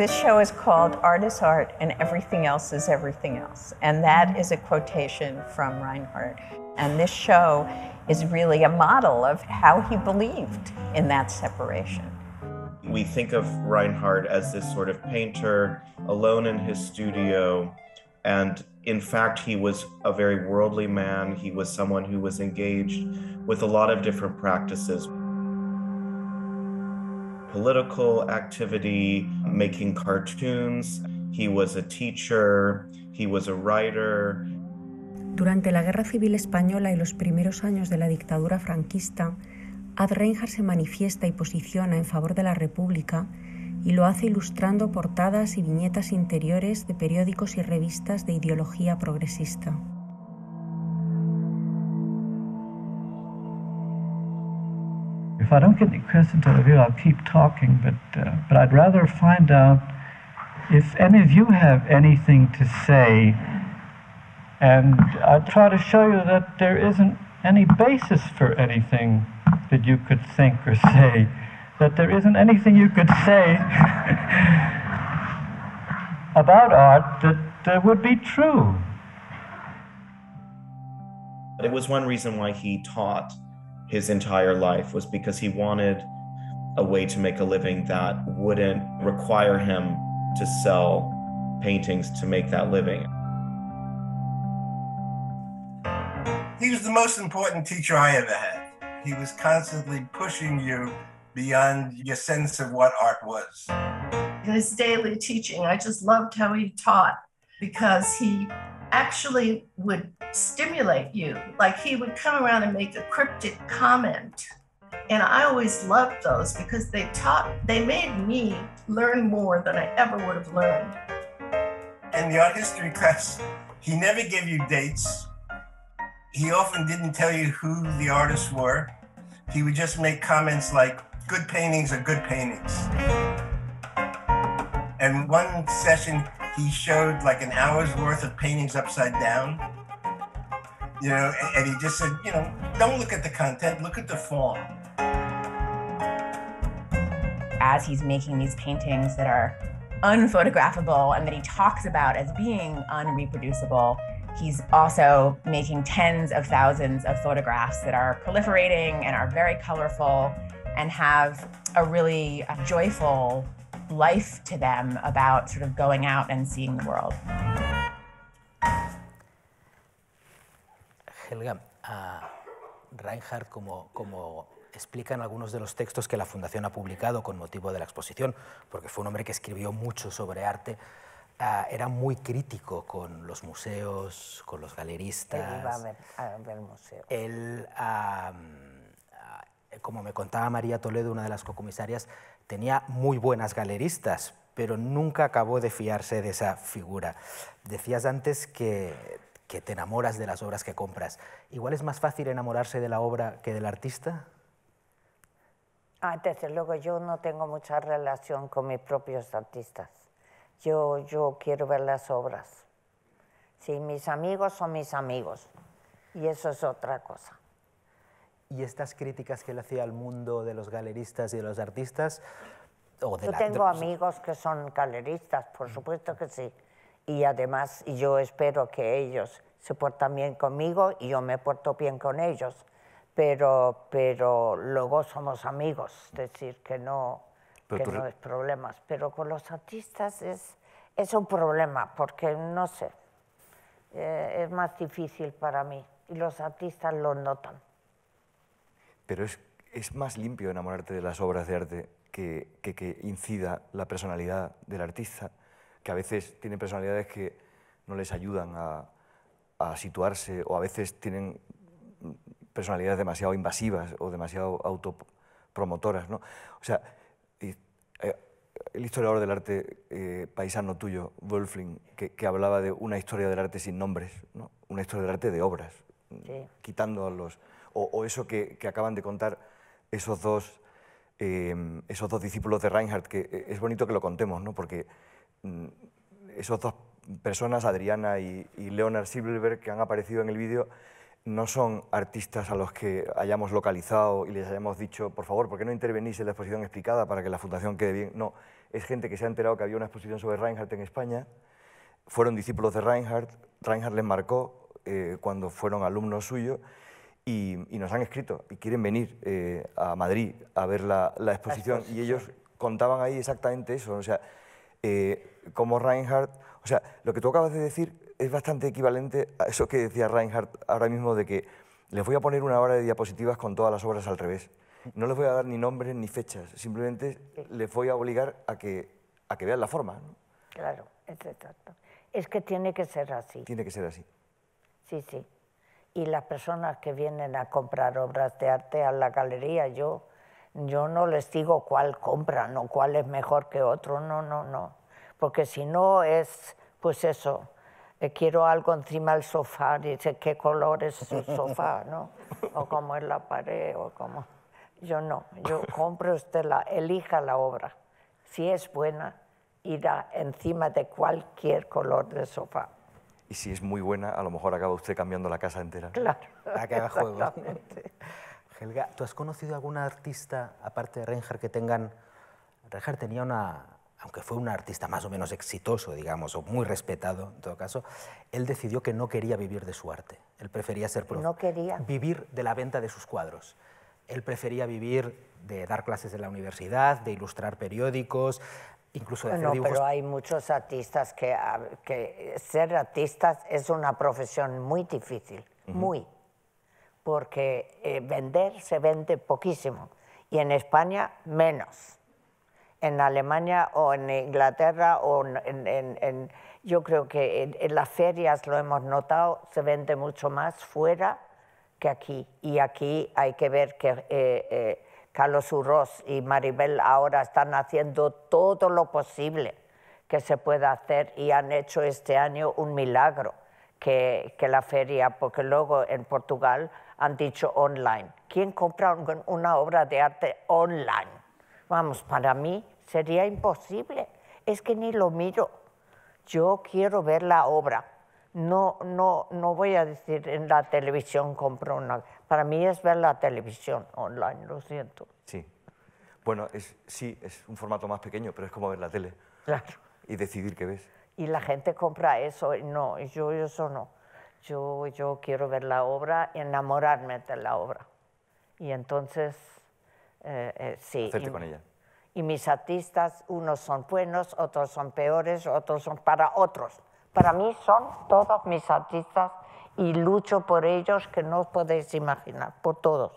this show is called Art is Art and Everything Else is Everything Else. And that is a quotation from Reinhardt. And this show is really a model of how he believed in that separation. We think of Reinhardt as this sort of painter alone in his studio. And in fact, he was a very worldly man. He was someone who was engaged with a lot of different practices. political activity, making cartoons. He was a teacher, he was a writer. Durante la Guerra Civil Española y los primeros años de la dictadura franquista, Ad Reinhardt se manifiesta y posiciona en favor de la República y lo hace ilustrando portadas y viñetas interiores de periódicos y revistas de ideología progresista. I don't get any questions, out of you. I'll keep talking, but, uh, but I'd rather find out if any of you have anything to say. And I'll try to show you that there isn't any basis for anything that you could think or say, that there isn't anything you could say [laughs] about art that uh, would be true. It was one reason why he taught his entire life was because he wanted a way to make a living that wouldn't require him to sell paintings to make that living. He was the most important teacher I ever had. He was constantly pushing you beyond your sense of what art was. His daily teaching, I just loved how he taught because he actually would stimulate you. Like he would come around and make a cryptic comment. And I always loved those because they taught, they made me learn more than I ever would have learned. In the art history class, he never gave you dates. He often didn't tell you who the artists were. He would just make comments like, good paintings are good paintings. And one session, he showed like an hour's worth of paintings upside down. You know, and, he just said, you know, don't look at the content, look at the form. As he's making these paintings that are unphotographable and that he talks about as being unreproducible, he's also making tens of thousands of photographs that are proliferating and are very colorful and have a really uh, joyful life to them about sort of going out and seeing the world. Helga, Reinhardt, como, como explican algunos de los textos que la Fundación ha publicado con motivo de la exposición, porque fue un hombre que escribió mucho sobre arte, era muy crítico con los museos, con los galeristas. Él iba a ver, Él, como me contaba María Toledo, una de las cocomisarias, tenía muy buenas galeristas, pero nunca acabó de fiarse de esa figura. Decías antes que, te enamoras de las obras que compras. ¿Igual es más fácil enamorarse de la obra que del artista? Ah, desde luego yo no tengo mucha relación con mis propios artistas. Yo, yo quiero ver las obras. Si mis amigos son mis amigos. Y eso es otra cosa y estas críticas que le hacía al mundo de los galeristas y de los artistas. O de yo tengo amigos que son galeristas, por supuesto que sí. Y además yo espero que ellos se portan bien conmigo y yo me porto bien con ellos. Pero, pero luego somos amigos, es decir, que no, no es problemas. Pero con los artistas es, es un problema, porque no sé, eh, es más difícil para mí y los artistas lo notan pero es, es más limpio enamorarte de las obras de arte que, que, incida la personalidad del artista, que a veces tienen personalidades que no les ayudan a, a situarse o a veces tienen personalidades demasiado invasivas o demasiado autopromotoras. ¿no? O sea, eh, el historiador del arte eh, paisano tuyo, Wolfling, que, que, hablaba de una historia del arte sin nombres, ¿no? una historia del arte de obras, quitando a los, o, eso que, acaban de contar esos dos, em, esos dos discípulos de Reinhardt, que eh, es bonito que lo contemos, ¿no? porque esas mm, esos dos personas, Adriana y, Leonard Silverberg, que han aparecido en el vídeo, no son artistas a los que hayamos localizado y les hayamos dicho, por favor, ¿por qué no intervenís en la exposición explicada para que la fundación quede bien? No, es gente que se ha enterado que había una exposición sobre Reinhardt en España, fueron discípulos de Reinhardt, Reinhardt les marcó eh, cuando fueron alumnos suyos y, nos han escrito y quieren venir eh, a Madrid a ver la, exposición. Y ellos contaban ahí exactamente eso. O sea, eh, como Reinhardt, o sea, lo que tú acabas de decir es bastante equivalente a eso que decía Reinhardt ahora mismo de que les voy a poner una hora de diapositivas con todas las obras al revés. No les voy a dar ni nombres ni fechas, simplemente les voy a obligar a que, a que vean la forma. Claro, exacto. Es que tiene que ser así. Tiene que ser así. Sí, sí y las personas que vienen a comprar obras de arte a la galería, yo, yo no les digo cuál compran o cuál es mejor que otro, no, no, no, porque si no es, pues eso, eh, quiero algo encima del sofá, dice, ¿qué color es su sofá? [laughs] ¿no? O cómo es la pared, o cómo... Yo no, yo compro usted la, elija la obra, si es buena, irá encima de cualquier color de sofá y si es muy buena, a lo mejor acaba usted cambiando la casa entera. Claro. haga juego. Helga, ¿tú has conocido algún artista, aparte de Reinhardt, que tengan... Reinhardt tenía una, aunque fue un artista más o menos exitoso, digamos, o muy respetado en todo caso, él decidió que no quería vivir de su arte. Él prefería ser No quería. Vivir de la venta de sus cuadros. Él prefería vivir de dar clases en la universidad, de ilustrar periódicos, incluso no, pero hay muchos artistas que, ser artistas es una profesión muy difícil, muy, porque eh, vender se vende poquísimo y en España menos. En Alemania o en Inglaterra o en, yo creo que en, las ferias lo hemos notado, se vende mucho más fuera que aquí. Y aquí hay que ver que eh, eh, Carlos Urroz y Maribel ahora están haciendo todo lo posible que se pueda hacer y han hecho este año un milagro que, que la feria, porque luego en Portugal han dicho online. ¿Quién compra una obra de arte online? Vamos, para mí sería imposible. Es que ni lo miro. Yo quiero ver la obra no, no, no voy a decir en la televisión compro una. Para mí es ver la televisión online, lo siento. Sí. Bueno, es, sí, es un formato más pequeño, pero es como ver la tele. Claro. Y decidir qué ves. Y la gente compra eso. No, yo eso no. Yo, yo quiero ver la obra y enamorarme de la obra. Y entonces, eh, eh, sí. Hacerte con ella. Y mis artistas, unos son buenos, otros son peores, otros son para otros para mí son todos mis artistas y lucho por ellos que no os podéis imaginar, por todos.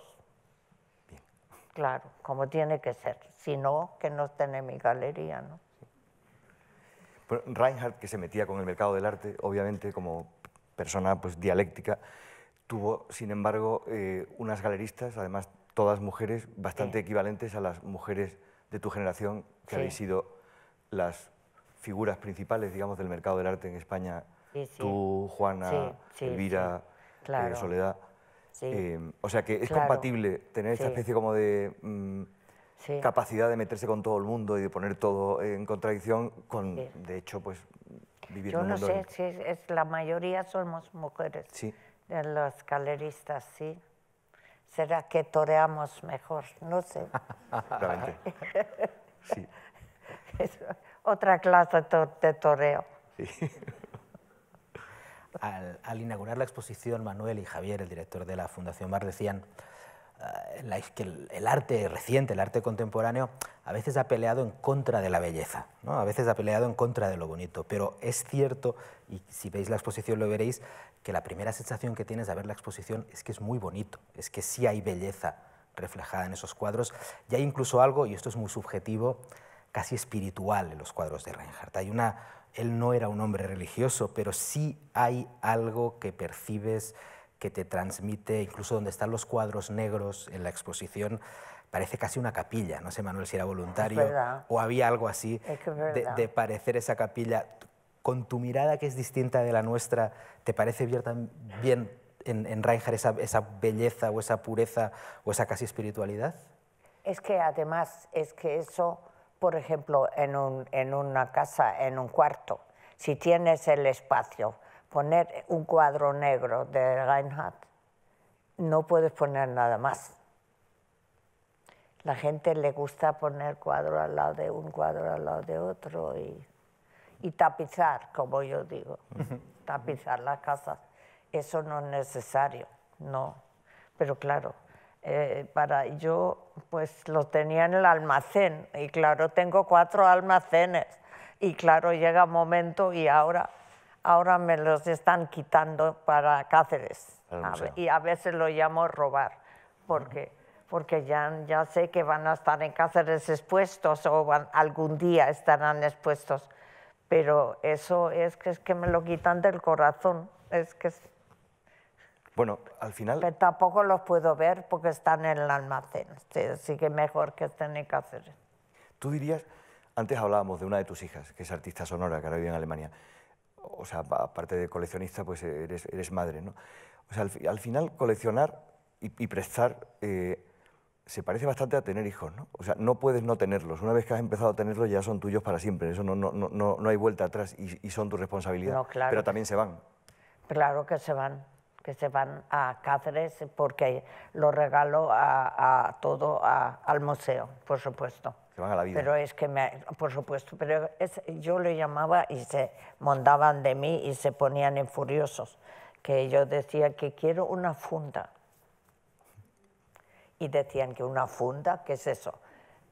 Claro, como tiene que ser, si no, que no estén en mi galería, ¿no? Reinhardt, que se metía con el mercado del arte, obviamente como persona pues, dialéctica, tuvo, sin embargo, eh, unas galeristas, además todas mujeres, bastante equivalentes a las mujeres de tu generación que habéis sido las figuras principales, digamos, del mercado del arte en España, tú, Juana, Elvira, eh, Soledad. Eh, o sea que es compatible tener esta especie como de mm, capacidad de meterse con todo el mundo y de poner todo en contradicción con, de hecho, pues vivir en un no sé, si es, la mayoría somos mujeres, de los caleristas, sí. ¿Será que toreamos mejor? No sé. [laughs] [laughs] sí otra clase de toreo. Sí. [laughs] al, inaugurar la exposición, Manuel y Javier, el director de la Fundación Mar, decían ah, que el, arte reciente, el arte contemporáneo, a veces ha peleado en contra de la belleza, a veces ha peleado en contra de lo bonito, pero es cierto, y si veis la exposición lo veréis, que la primera sensación que tienes de ver la exposición es que es muy bonito, es que sí hay belleza reflejada en esos cuadros, y hay incluso algo, y esto es muy subjetivo, casi espiritual en los cuadros de Reinhardt. Hay una, él no era un hombre religioso, pero sí hay algo que percibes, que te transmite, incluso donde están los cuadros negros en la exposición, parece casi una capilla, no sé Manuel si era voluntario o había algo así de, parecer esa capilla. Con tu mirada que es distinta de la nuestra, ¿te parece bien, bien en, Reinhardt esa, esa belleza o esa pureza o esa casi espiritualidad? Es que además es que eso por ejemplo, en, un, en una casa, en un cuarto, si tienes el espacio, poner un cuadro negro de Reinhardt, no puedes poner nada más. La gente le gusta poner cuadro al lado de un cuadro al lado de otro y, y tapizar, como yo digo, tapizar las casas. Eso no es necesario, no. Pero claro, eh, para yo pues lo tenía en el almacén y claro tengo cuatro almacenes y claro llega un momento y ahora ahora me los están quitando para Cáceres y a veces lo llamo robar porque porque ya, ya sé que van a estar en Cáceres expuestos o algún día estarán expuestos pero eso es que es que me lo quitan del corazón es que bueno, al final... tampoco los puedo ver porque están en el almacén, así que mejor que estén que hacer. Tú dirías, antes hablábamos de una de tus hijas, que es artista sonora, que ahora vive en Alemania. O sea, aparte de coleccionista, pues eres, madre, ¿no? O sea, al, final coleccionar y, prestar eh, se parece bastante a tener hijos, ¿no? O sea, no puedes no tenerlos. Una vez que has empezado a tenerlos ya son tuyos para siempre. Eso no, hay vuelta atrás y, y son tu responsabilidad. Pero también se van. Claro que se van que se van a Cáceres porque lo regalo a, a todo al museo, por supuesto. Se van a la vida. Pero es que, me, por supuesto, pero yo le llamaba y se ...mondaban de mí y se ponían enfuriosos... que yo decía que quiero una funda. Y decían que una funda, ¿qué es eso?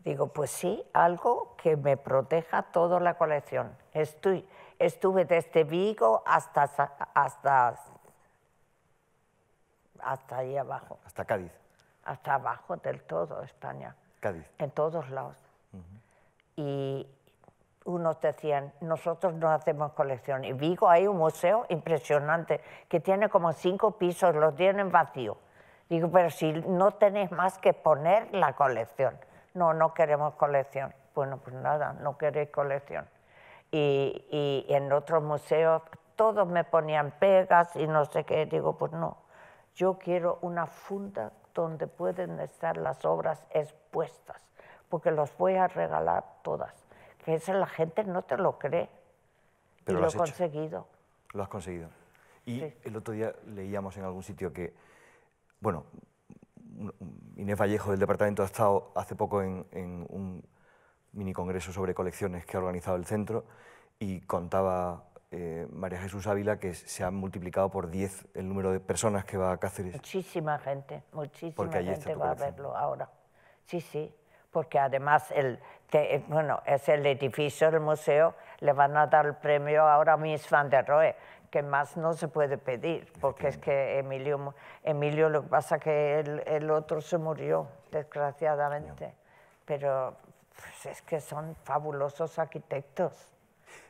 Digo, pues sí, algo que me proteja toda la colección. Estoy, estuve desde Vigo hasta, hasta hasta ahí abajo. Hasta Cádiz. Hasta abajo del todo España. Cádiz. En todos lados. Y unos decían, nosotros no hacemos colección. Y Vigo hay un museo impresionante que tiene como cinco pisos, los tienen vacío. Digo, pero si no tenéis más que poner la colección. No, no queremos colección. Bueno, pues nada, no queréis colección. y en otros museos todos me ponían pegas y no sé qué. Digo, pues no, yo quiero una funda donde pueden estar las obras expuestas, porque las voy a regalar todas. Que esa la gente no te lo cree. Pero y lo, he conseguido. Lo has conseguido. Y el otro día leíamos en algún sitio que, bueno, Inés Vallejo del departamento ha estado hace poco en, en un mini congreso sobre colecciones que ha organizado el centro y contaba eh, María Jesús Ávila, que se ha multiplicado por 10 el número de personas que va a Cáceres. Muchísima gente, muchísima gente va a verlo ahora. Sí, sí, porque además el, eh, bueno, es el edificio del museo, le van a dar el premio ahora a Miss Van der Rohe, que más no se puede pedir, porque es que Emilio, Emilio lo que pasa que el, otro se murió, desgraciadamente, pero pues, es que son fabulosos arquitectos.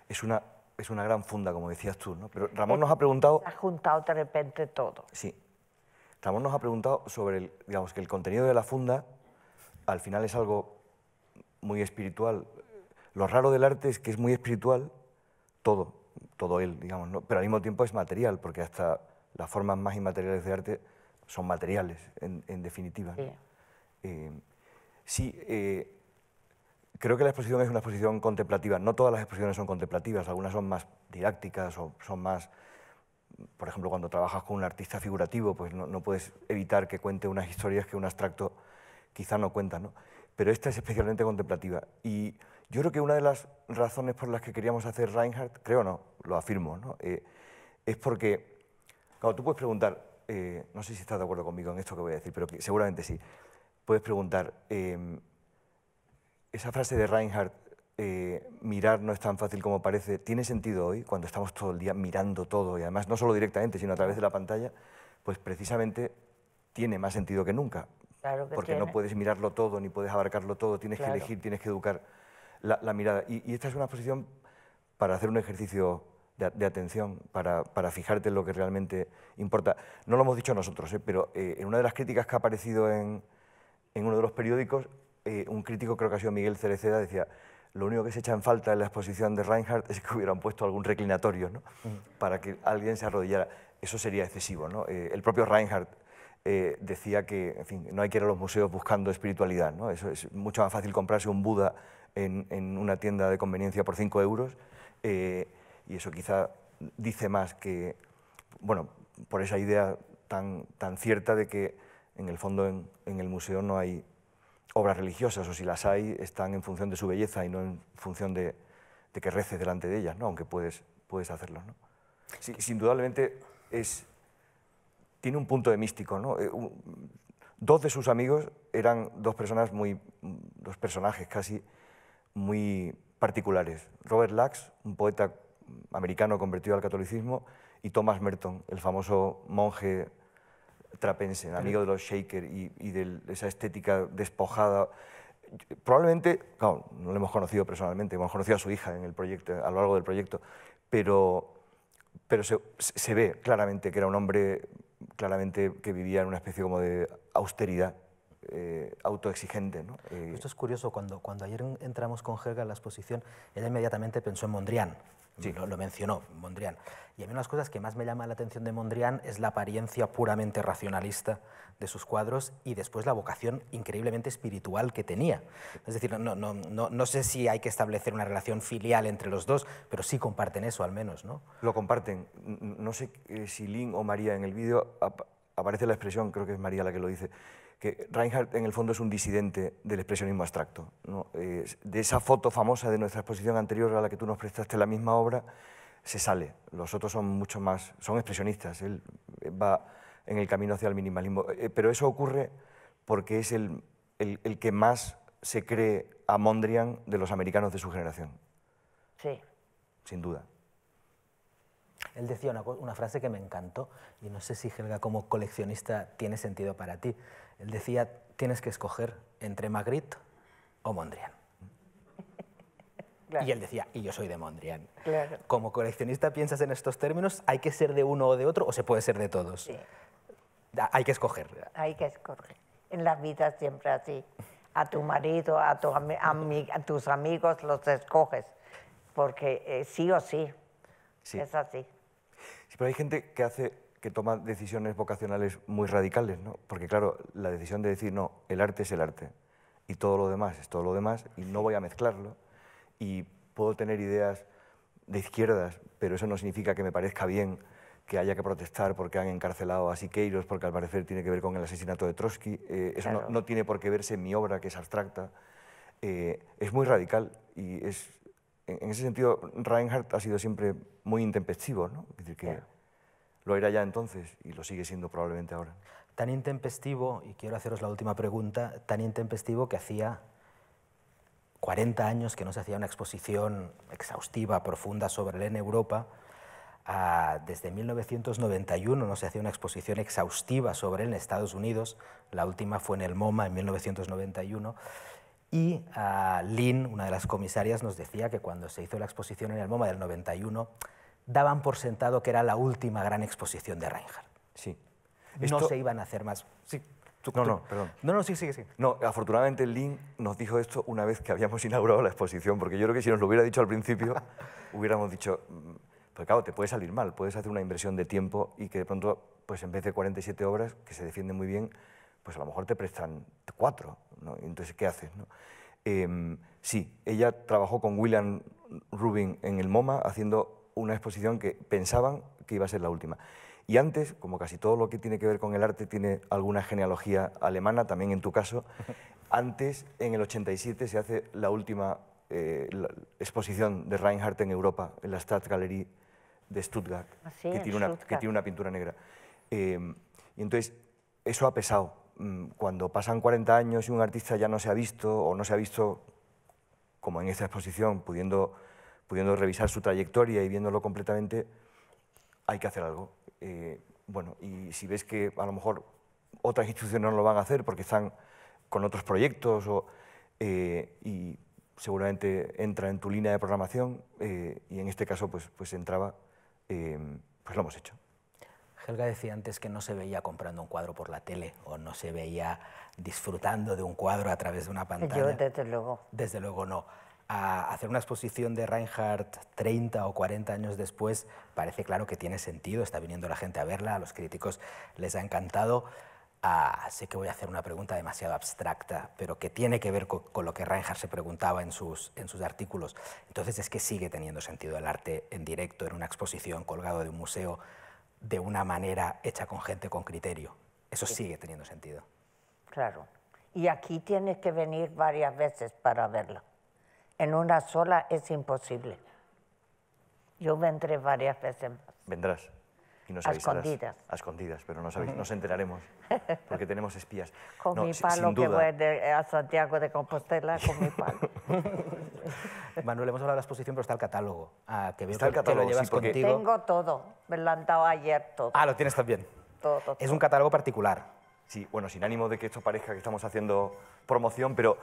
Es una es una gran funda, como decías tú, Pero Ramón nos ha preguntado... ha juntado de repente todo. Sí. Ramón nos ha preguntado sobre, el, digamos, que el contenido de la funda al final es algo muy espiritual. Lo raro del arte es que es muy espiritual todo, todo él, digamos, pero al mismo tiempo es material, porque hasta las formas más inmateriales de arte son materiales, en, definitiva. Sí, eh, eh, Creo que la exposición es una exposición contemplativa. No todas las exposiciones son contemplativas, algunas son más didácticas o son más... Por ejemplo, cuando trabajas con un artista figurativo, pues no, puedes evitar que cuente unas historias que un abstracto quizá no cuenta, ¿no? Pero esta es especialmente contemplativa. Y yo creo que una de las razones por las que queríamos hacer Reinhardt, creo no, lo afirmo, ¿no? Eh, es porque, claro, tú puedes preguntar, eh, no sé si estás de acuerdo conmigo en esto que voy a decir, pero seguramente sí, puedes preguntar... Em, esa frase de Reinhardt, eh, mirar no es tan fácil como parece, ¿tiene sentido hoy cuando estamos todo el día mirando todo y además no solo directamente, sino a través de la pantalla? Pues precisamente tiene más sentido que nunca. Claro que porque no puedes mirarlo todo ni puedes abarcarlo todo, tienes que elegir, tienes que educar la, mirada. Y, esta es una posición para hacer un ejercicio de, atención, para, fijarte en lo que realmente importa. No lo hemos dicho nosotros, ¿eh? pero eh, en una de las críticas que ha aparecido en, en uno de los periódicos eh, un crítico, creo que ha sido Miguel Cereceda, decía, lo único que se echa en falta en la exposición de Reinhardt es que hubieran puesto algún reclinatorio mm. para que alguien se arrodillara. Eso sería excesivo. Eh, el propio Reinhardt eh, decía que no hay que ir a los museos buscando espiritualidad. ¿no? Eso es mucho más fácil comprarse un Buda en, una tienda de conveniencia por 5 euros y eso quizá dice más que, bueno, por esa idea tan, tan cierta de que en el fondo en el museo no hay obras religiosas, o si las hay, están en función de su belleza y no en función de, que reces delante de ellas, ¿no? aunque puedes, puedes hacerlo ¿no? Sí, indudablemente es, tiene un punto de místico. ¿no? Eh, dos de sus amigos eran dos personas muy, dos personajes casi muy particulares. Robert Lacks, un poeta americano convertido al catolicismo, y Thomas Merton, el famoso monje trapense, amigo de los shakers y, de esa estética despojada. Probablemente, no lo hemos conocido personalmente, hemos conocido a su hija en el proyecto, a lo largo del proyecto, pero, pero se, ve claramente que era un hombre claramente que vivía en una especie como de austeridad eh, autoexigente. Eh, Esto es curioso, cuando, cuando ayer entramos con Helga en la exposición, ella inmediatamente pensó en Mondrian, Sí, lo, mencionó Mondrian. Y a mí una de las cosas que más me llama la atención de Mondrian es la apariencia puramente racionalista de sus cuadros y después la vocación increíblemente espiritual que tenía. Es decir, no, no, no, no sé si hay que establecer una relación filial entre los dos, pero sí comparten eso al menos, ¿no? Lo comparten. No sé eh, si Lin o María en el vídeo aparece la expresión, creo que es María la que lo dice, que Reinhardt en el fondo es un disidente del expresionismo abstracto. de esa foto famosa de nuestra exposición anterior a la que tú nos prestaste la misma obra, se sale. Los otros son mucho más, son expresionistas, él va en el camino hacia el minimalismo. Eh, pero eso ocurre porque es el, el, que más se cree a Mondrian de los americanos de su generación. Sí. Sin duda. Él decía una, una frase que me encantó, y no sé si Helga como coleccionista tiene sentido para ti, él decía, tienes que escoger entre Magritte o Mondrian. Y él decía, y yo soy de Mondrian. Como coleccionista piensas en estos términos, ¿hay que ser de uno o de otro o se puede ser de todos? Ah, hay que escoger. Hay que escoger. En la vida siempre así. A tu marido, a, tu a tus amigos los escoges, porque eh, sí o sí. Es así. pero hay gente que hace que toma decisiones vocacionales muy radicales, ¿no? Porque claro, la decisión de decir, no, el arte es el arte y todo lo demás es todo lo demás y no voy a mezclarlo y puedo tener ideas de izquierdas, pero eso no significa que me parezca bien que haya que protestar porque han encarcelado a Siqueiros, porque al parecer tiene que ver con el asesinato de Trotsky. Eh, eso no, tiene por qué verse en mi obra, que es abstracta. Eh, es muy radical y es, en, ese sentido Reinhardt ha sido siempre muy intempestivo. ¿no? Es decir, que, lo era ya entonces y lo sigue siendo probablemente ahora. Tan intempestivo, y quiero haceros la última pregunta, tan intempestivo que hacía 40 años que no se hacía una exposición exhaustiva, profunda sobre él en Europa. desde 1991 no se hacía una exposición exhaustiva sobre él en Estados Unidos. La última fue en el MoMA en 1991. Y Lynn, una de las comisarias, nos decía que cuando se hizo la exposición en el MoMA del 91, daban por sentado que era la última gran exposición de Reinhardt. Sí. No se iban a hacer más. Sí. no, no, perdón. No, no, sí, sí, sí. No, afortunadamente Lin nos dijo esto una vez que habíamos [laughs] inaugurado la exposición, porque yo creo que si nos lo hubiera dicho al principio, [laughs] hubiéramos dicho, pues claro, te puede salir mal, puedes hacer una inversión de tiempo y que de pronto, pues en vez de 47 obras, que se defienden muy bien, pues a lo mejor te prestan cuatro, ¿no? Entonces, ¿qué haces? No? Em, sí, ella trabajó con William Rubin en el MoMA haciendo una exposición que pensaban que iba a ser la última. Y antes, como casi todo lo que tiene que ver con el arte tiene alguna genealogía alemana, también en tu caso, [laughs] antes, en el 87, se hace la última eh, exposición de Reinhardt en Europa, en la Stadtgalerie de Stuttgart, ah, que, tiene una, que, tiene una, pintura negra. Em, y entonces, eso ha pesado. Mm, cuando pasan 40 años y un artista ya no se ha visto, o no se ha visto como en esta exposición, pudiendo pudiendo revisar su trayectoria y viéndolo completamente, hay que hacer algo. Eh, bueno, y si ves que a lo mejor otras [laughs] instituciones no lo van a hacer porque están con otros proyectos eh, y seguramente entra en tu línea de programación eh, y en este caso pues, pues entraba, pues lo hemos hecho. Helga decía antes que no se veía comprando un cuadro por la tele o no se veía disfrutando de un cuadro a través de una pantalla. Yo, desde luego. Desde luego no a hacer una exposición de Reinhardt 30 o 40 años después parece claro que tiene sentido, está viniendo la gente a verla, a los críticos les ha encantado. Ah, sé que voy a hacer una pregunta demasiado abstracta, pero que tiene que ver con, lo que Reinhardt se preguntaba en sus, en sus artículos. Entonces es que sigue teniendo sentido el arte en directo, en una exposición, colgado de un museo, de una manera hecha con gente con criterio. Eso sigue teniendo sentido. Claro. Y aquí tienes que venir varias veces para verla en una sola es imposible. Yo vendré varias veces más. Vendrás. Y nos a escondidas. A escondidas, pero no nos, nos enteraremos, porque tenemos espías. [laughs] Con mi palo que voy a Santiago de Compostela, con mi palo. [laughs] Manuel, hemos hablado de la exposición, pero está el catálogo. Ah, que veo está el catálogo, lo llevas contigo. Tengo todo, me lo han dado ayer todo. Ah, lo tienes también. Todo, todo. Es un catálogo particular. Sí, bueno, sin ánimo de que esto parezca que estamos haciendo promoción, pero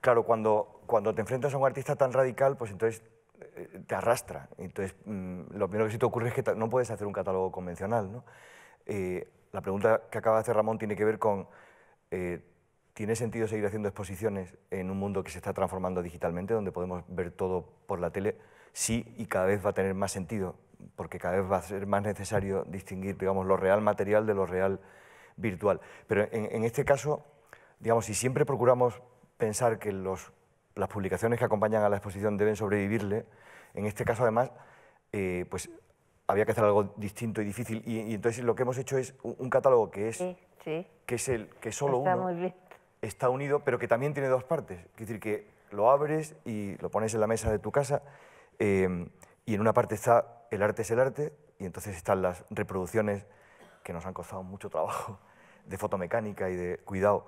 Claro, cuando, cuando te enfrentas a un artista tan radical, pues entonces eh, te arrastra. Entonces, mm, lo primero que se te ocurre es que no puedes hacer un catálogo convencional. ¿no? Eh, la pregunta que acaba de hacer Ramón tiene que ver con, eh, ¿tiene sentido seguir haciendo exposiciones en un mundo que se está transformando digitalmente, donde podemos ver todo por la tele? Sí, y cada vez va a tener más sentido, porque cada vez va a ser más necesario distinguir, digamos, lo real material de lo real virtual. Pero en, en este caso, digamos, si siempre procuramos pensar que las publicaciones que acompañan a la exposición deben sobrevivirle, en este caso además, eh, pues había que hacer algo distinto y difícil. Y, entonces lo que hemos hecho es un, catálogo que es, Que es el que solo está uno está unido, pero que también tiene dos partes. Es decir, que lo abres y lo pones en la mesa de tu casa em, y en una parte está el arte es el arte y entonces están las reproducciones que nos han costado mucho trabajo de fotomecánica y de cuidado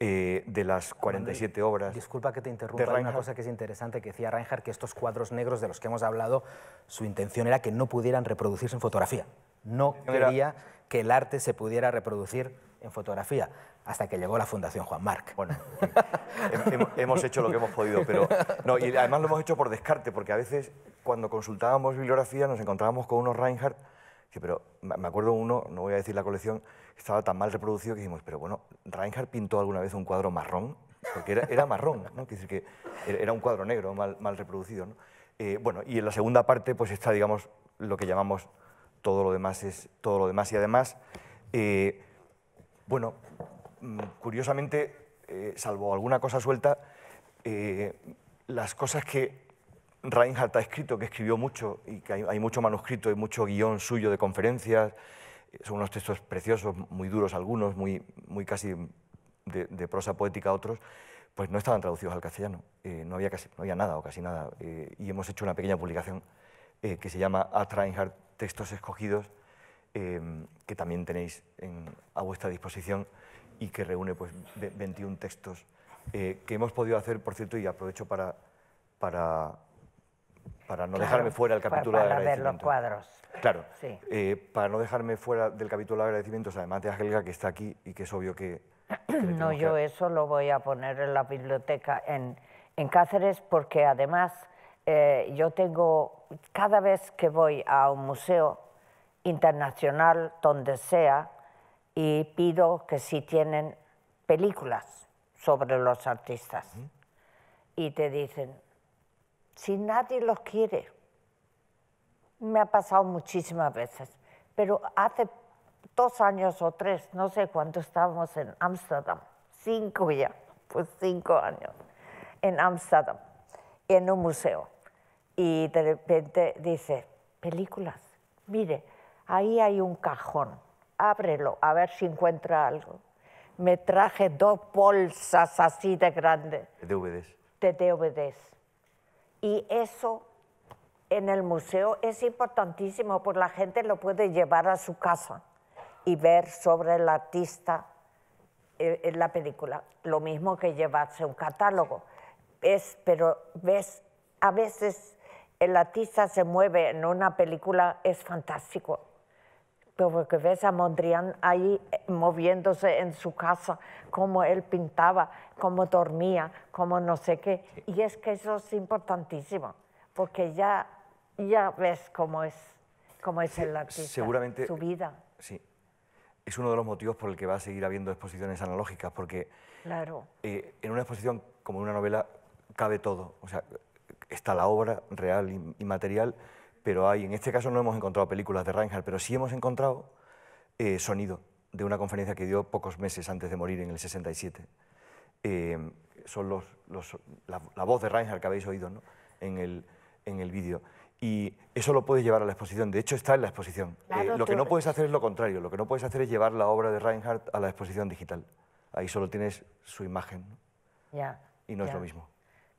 eh, de las 47 ah, obras. Disculpa que te interrumpa, hay una cosa que es interesante que decía Reinhardt, que estos cuadros negros de los que hemos hablado, su intención era que no pudieran reproducirse en fotografía. No quería que el arte se pudiera reproducir en fotografía, hasta que llegó la Fundación Juan Marc. Bueno, [laughs] hemos hecho lo que hemos podido, pero... No, y además lo hemos hecho por descarte, porque a veces cuando consultábamos bibliografía nos encontrábamos con unos Reinhardt, que, pero me acuerdo uno, no voy a decir la colección, estaba tan mal reproducido que dijimos, pero bueno, Reinhardt pintó alguna vez un cuadro marrón, porque era, marrón, ¿no? decir que era un cuadro negro mal, reproducido, eh, bueno, y en la segunda parte pues está, digamos, lo que llamamos todo lo demás es todo lo demás y además, eh, bueno, mm, curiosamente, eh, salvo alguna cosa suelta, las cosas que Reinhardt ha escrito, que escribió mucho y que hay, hay mucho manuscrito y mucho guión suyo de conferencias, son unos textos preciosos, muy duros algunos, muy, muy casi de, prosa poética otros, pues no estaban traducidos al castellano, eh, no, había casi, no había nada o casi nada. Eh, y hemos hecho una pequeña publicación eh, que se llama A Textos Escogidos, que también tenéis a vuestra disposición y que reúne pues, 21 textos que hemos podido hacer, por cierto, y aprovecho para, para para no dejarme fuera del capítulo de agradecimientos. Ver los cuadros. Claro. Eh, para no dejarme fuera del capítulo de agradecimientos, además de Helga, que está aquí y que es obvio que. no, yo eso lo voy a poner en la biblioteca en, Cáceres, porque además eh, yo tengo. Cada vez que voy a un museo internacional, donde sea, y pido que si tienen películas sobre los artistas, y te dicen, si nadie los quiere. Me ha pasado muchísimas veces, pero hace dos años o tres, no sé cuánto estábamos en Ámsterdam, cinco ya, pues cinco años, en Ámsterdam, en un museo. Y de repente dice, películas, mire, ahí hay un cajón, ábrelo, a ver si encuentra algo. Me traje dos bolsas así de grande. De DVDs. De y eso en el museo es importantísimo, porque la gente lo puede llevar a su casa y ver sobre el artista eh, en la película. Lo mismo que llevarse un catálogo. Es, pero ves, a veces el artista se mueve en una película, es fantástico porque ves a Mondrian ahí eh, moviéndose en su casa, cómo él pintaba, cómo dormía, cómo no sé qué. Y es que eso es importantísimo, porque ya, ya ves cómo es, cómo es el artista, su vida. Sí, es uno de los motivos por el que va a seguir habiendo exposiciones analógicas, porque claro. Eh, en una exposición como en una novela cabe todo, o sea, está la obra real y material, pero hay, en este caso no hemos encontrado películas de Reinhardt, pero sí hemos encontrado eh, sonido de una conferencia que dio pocos meses antes de morir en el 67. Eh, son la, voz de Reinhardt que habéis oído ¿no? en el, en el vídeo. Y eso lo puedes llevar a la exposición, de hecho está en la exposición. Eh, lo que no puedes hacer es lo contrario, lo que no puedes hacer es llevar la obra de Reinhardt a la exposición digital. Ahí solo tienes su imagen y no es lo mismo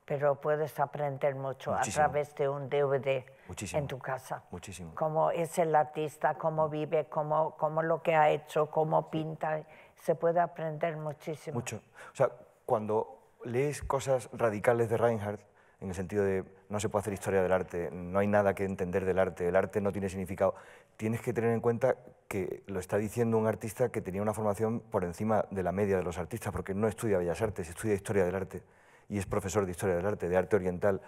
pero puedes aprender mucho a través de un DVD en tu casa. Muchísimo. Cómo es el artista, cómo vive, cómo, cómo lo que ha hecho, cómo pinta. Se puede aprender muchísimo. Mucho. O sea, cuando lees cosas radicales de Reinhardt, en el sentido de no se puede hacer historia del arte, no hay nada que entender del arte, el arte no tiene significado. Tienes que tener en cuenta que lo está diciendo un artista que tenía una formación por encima de la media de los artistas, porque no estudia bellas artes, estudia historia del arte y es profesor de Historia del Arte, de Arte Oriental,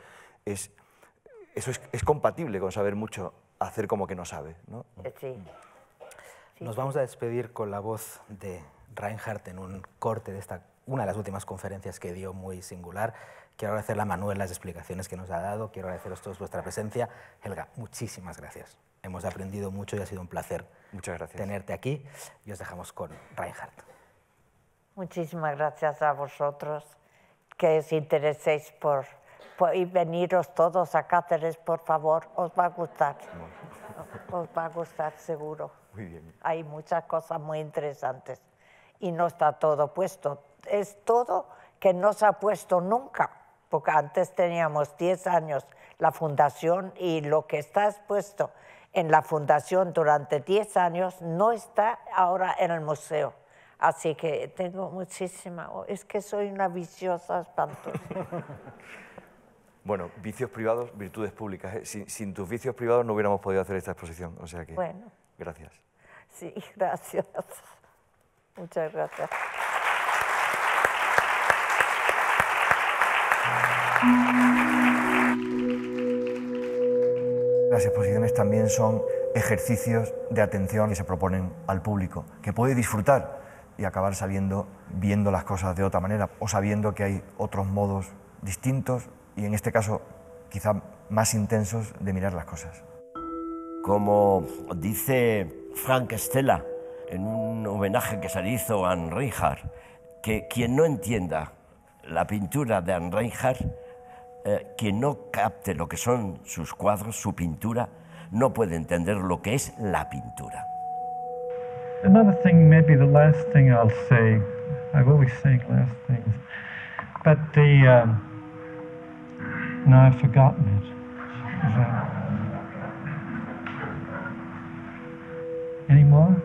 es, eso es, es compatible con saber mucho, hacer como que no sabe. ¿no? Eh, mm. Sí. Nos vamos a despedir con la voz de Reinhardt en un corte de esta, una de las últimas conferencias que dio muy singular. Quiero agradecerle a Manuel las explicaciones que nos ha dado, quiero agradeceros todos vuestra presencia. Helga, muchísimas gracias. Hemos aprendido mucho y ha sido un placer tenerte aquí. Y os dejamos con Reinhardt. Muchísimas gracias a vosotros que os intereséis por, y veniros todos a Cáceres, por favor, os va a gustar. Os va a gustar seguro. Hay muchas cosas muy interesantes y no está todo puesto. Es todo que no se ha puesto nunca, porque antes teníamos 10 años la fundación y lo que está expuesto en la fundación durante 10 años no está ahora en el museo. Así que tengo muchísima, oh, es que soy una viciosa espantosa. [laughs] Bueno, vicios privados, virtudes públicas. ¿eh? Sin, sin, tus vicios privados no hubiéramos podido hacer esta exposición, o sea que... Bueno. Gracias. Sí, gracias. Muchas gracias. Las exposiciones también son ejercicios de atención que se proponen al público, que puede disfrutar y acabar saliendo viendo las cosas de otra manera o sabiendo que hay otros modos distintos y en este caso quizá más intensos de mirar las cosas. Como dice Frank Stella en un homenaje que se le hizo a Anne que quien no entienda la pintura de Anne Reinhardt, eh, quien no capte lo que son sus cuadros, su pintura, no puede entender lo que es la pintura. another thing, maybe the last thing I'll say, I always say last things, but the, um, I've forgotten it. That... Any more?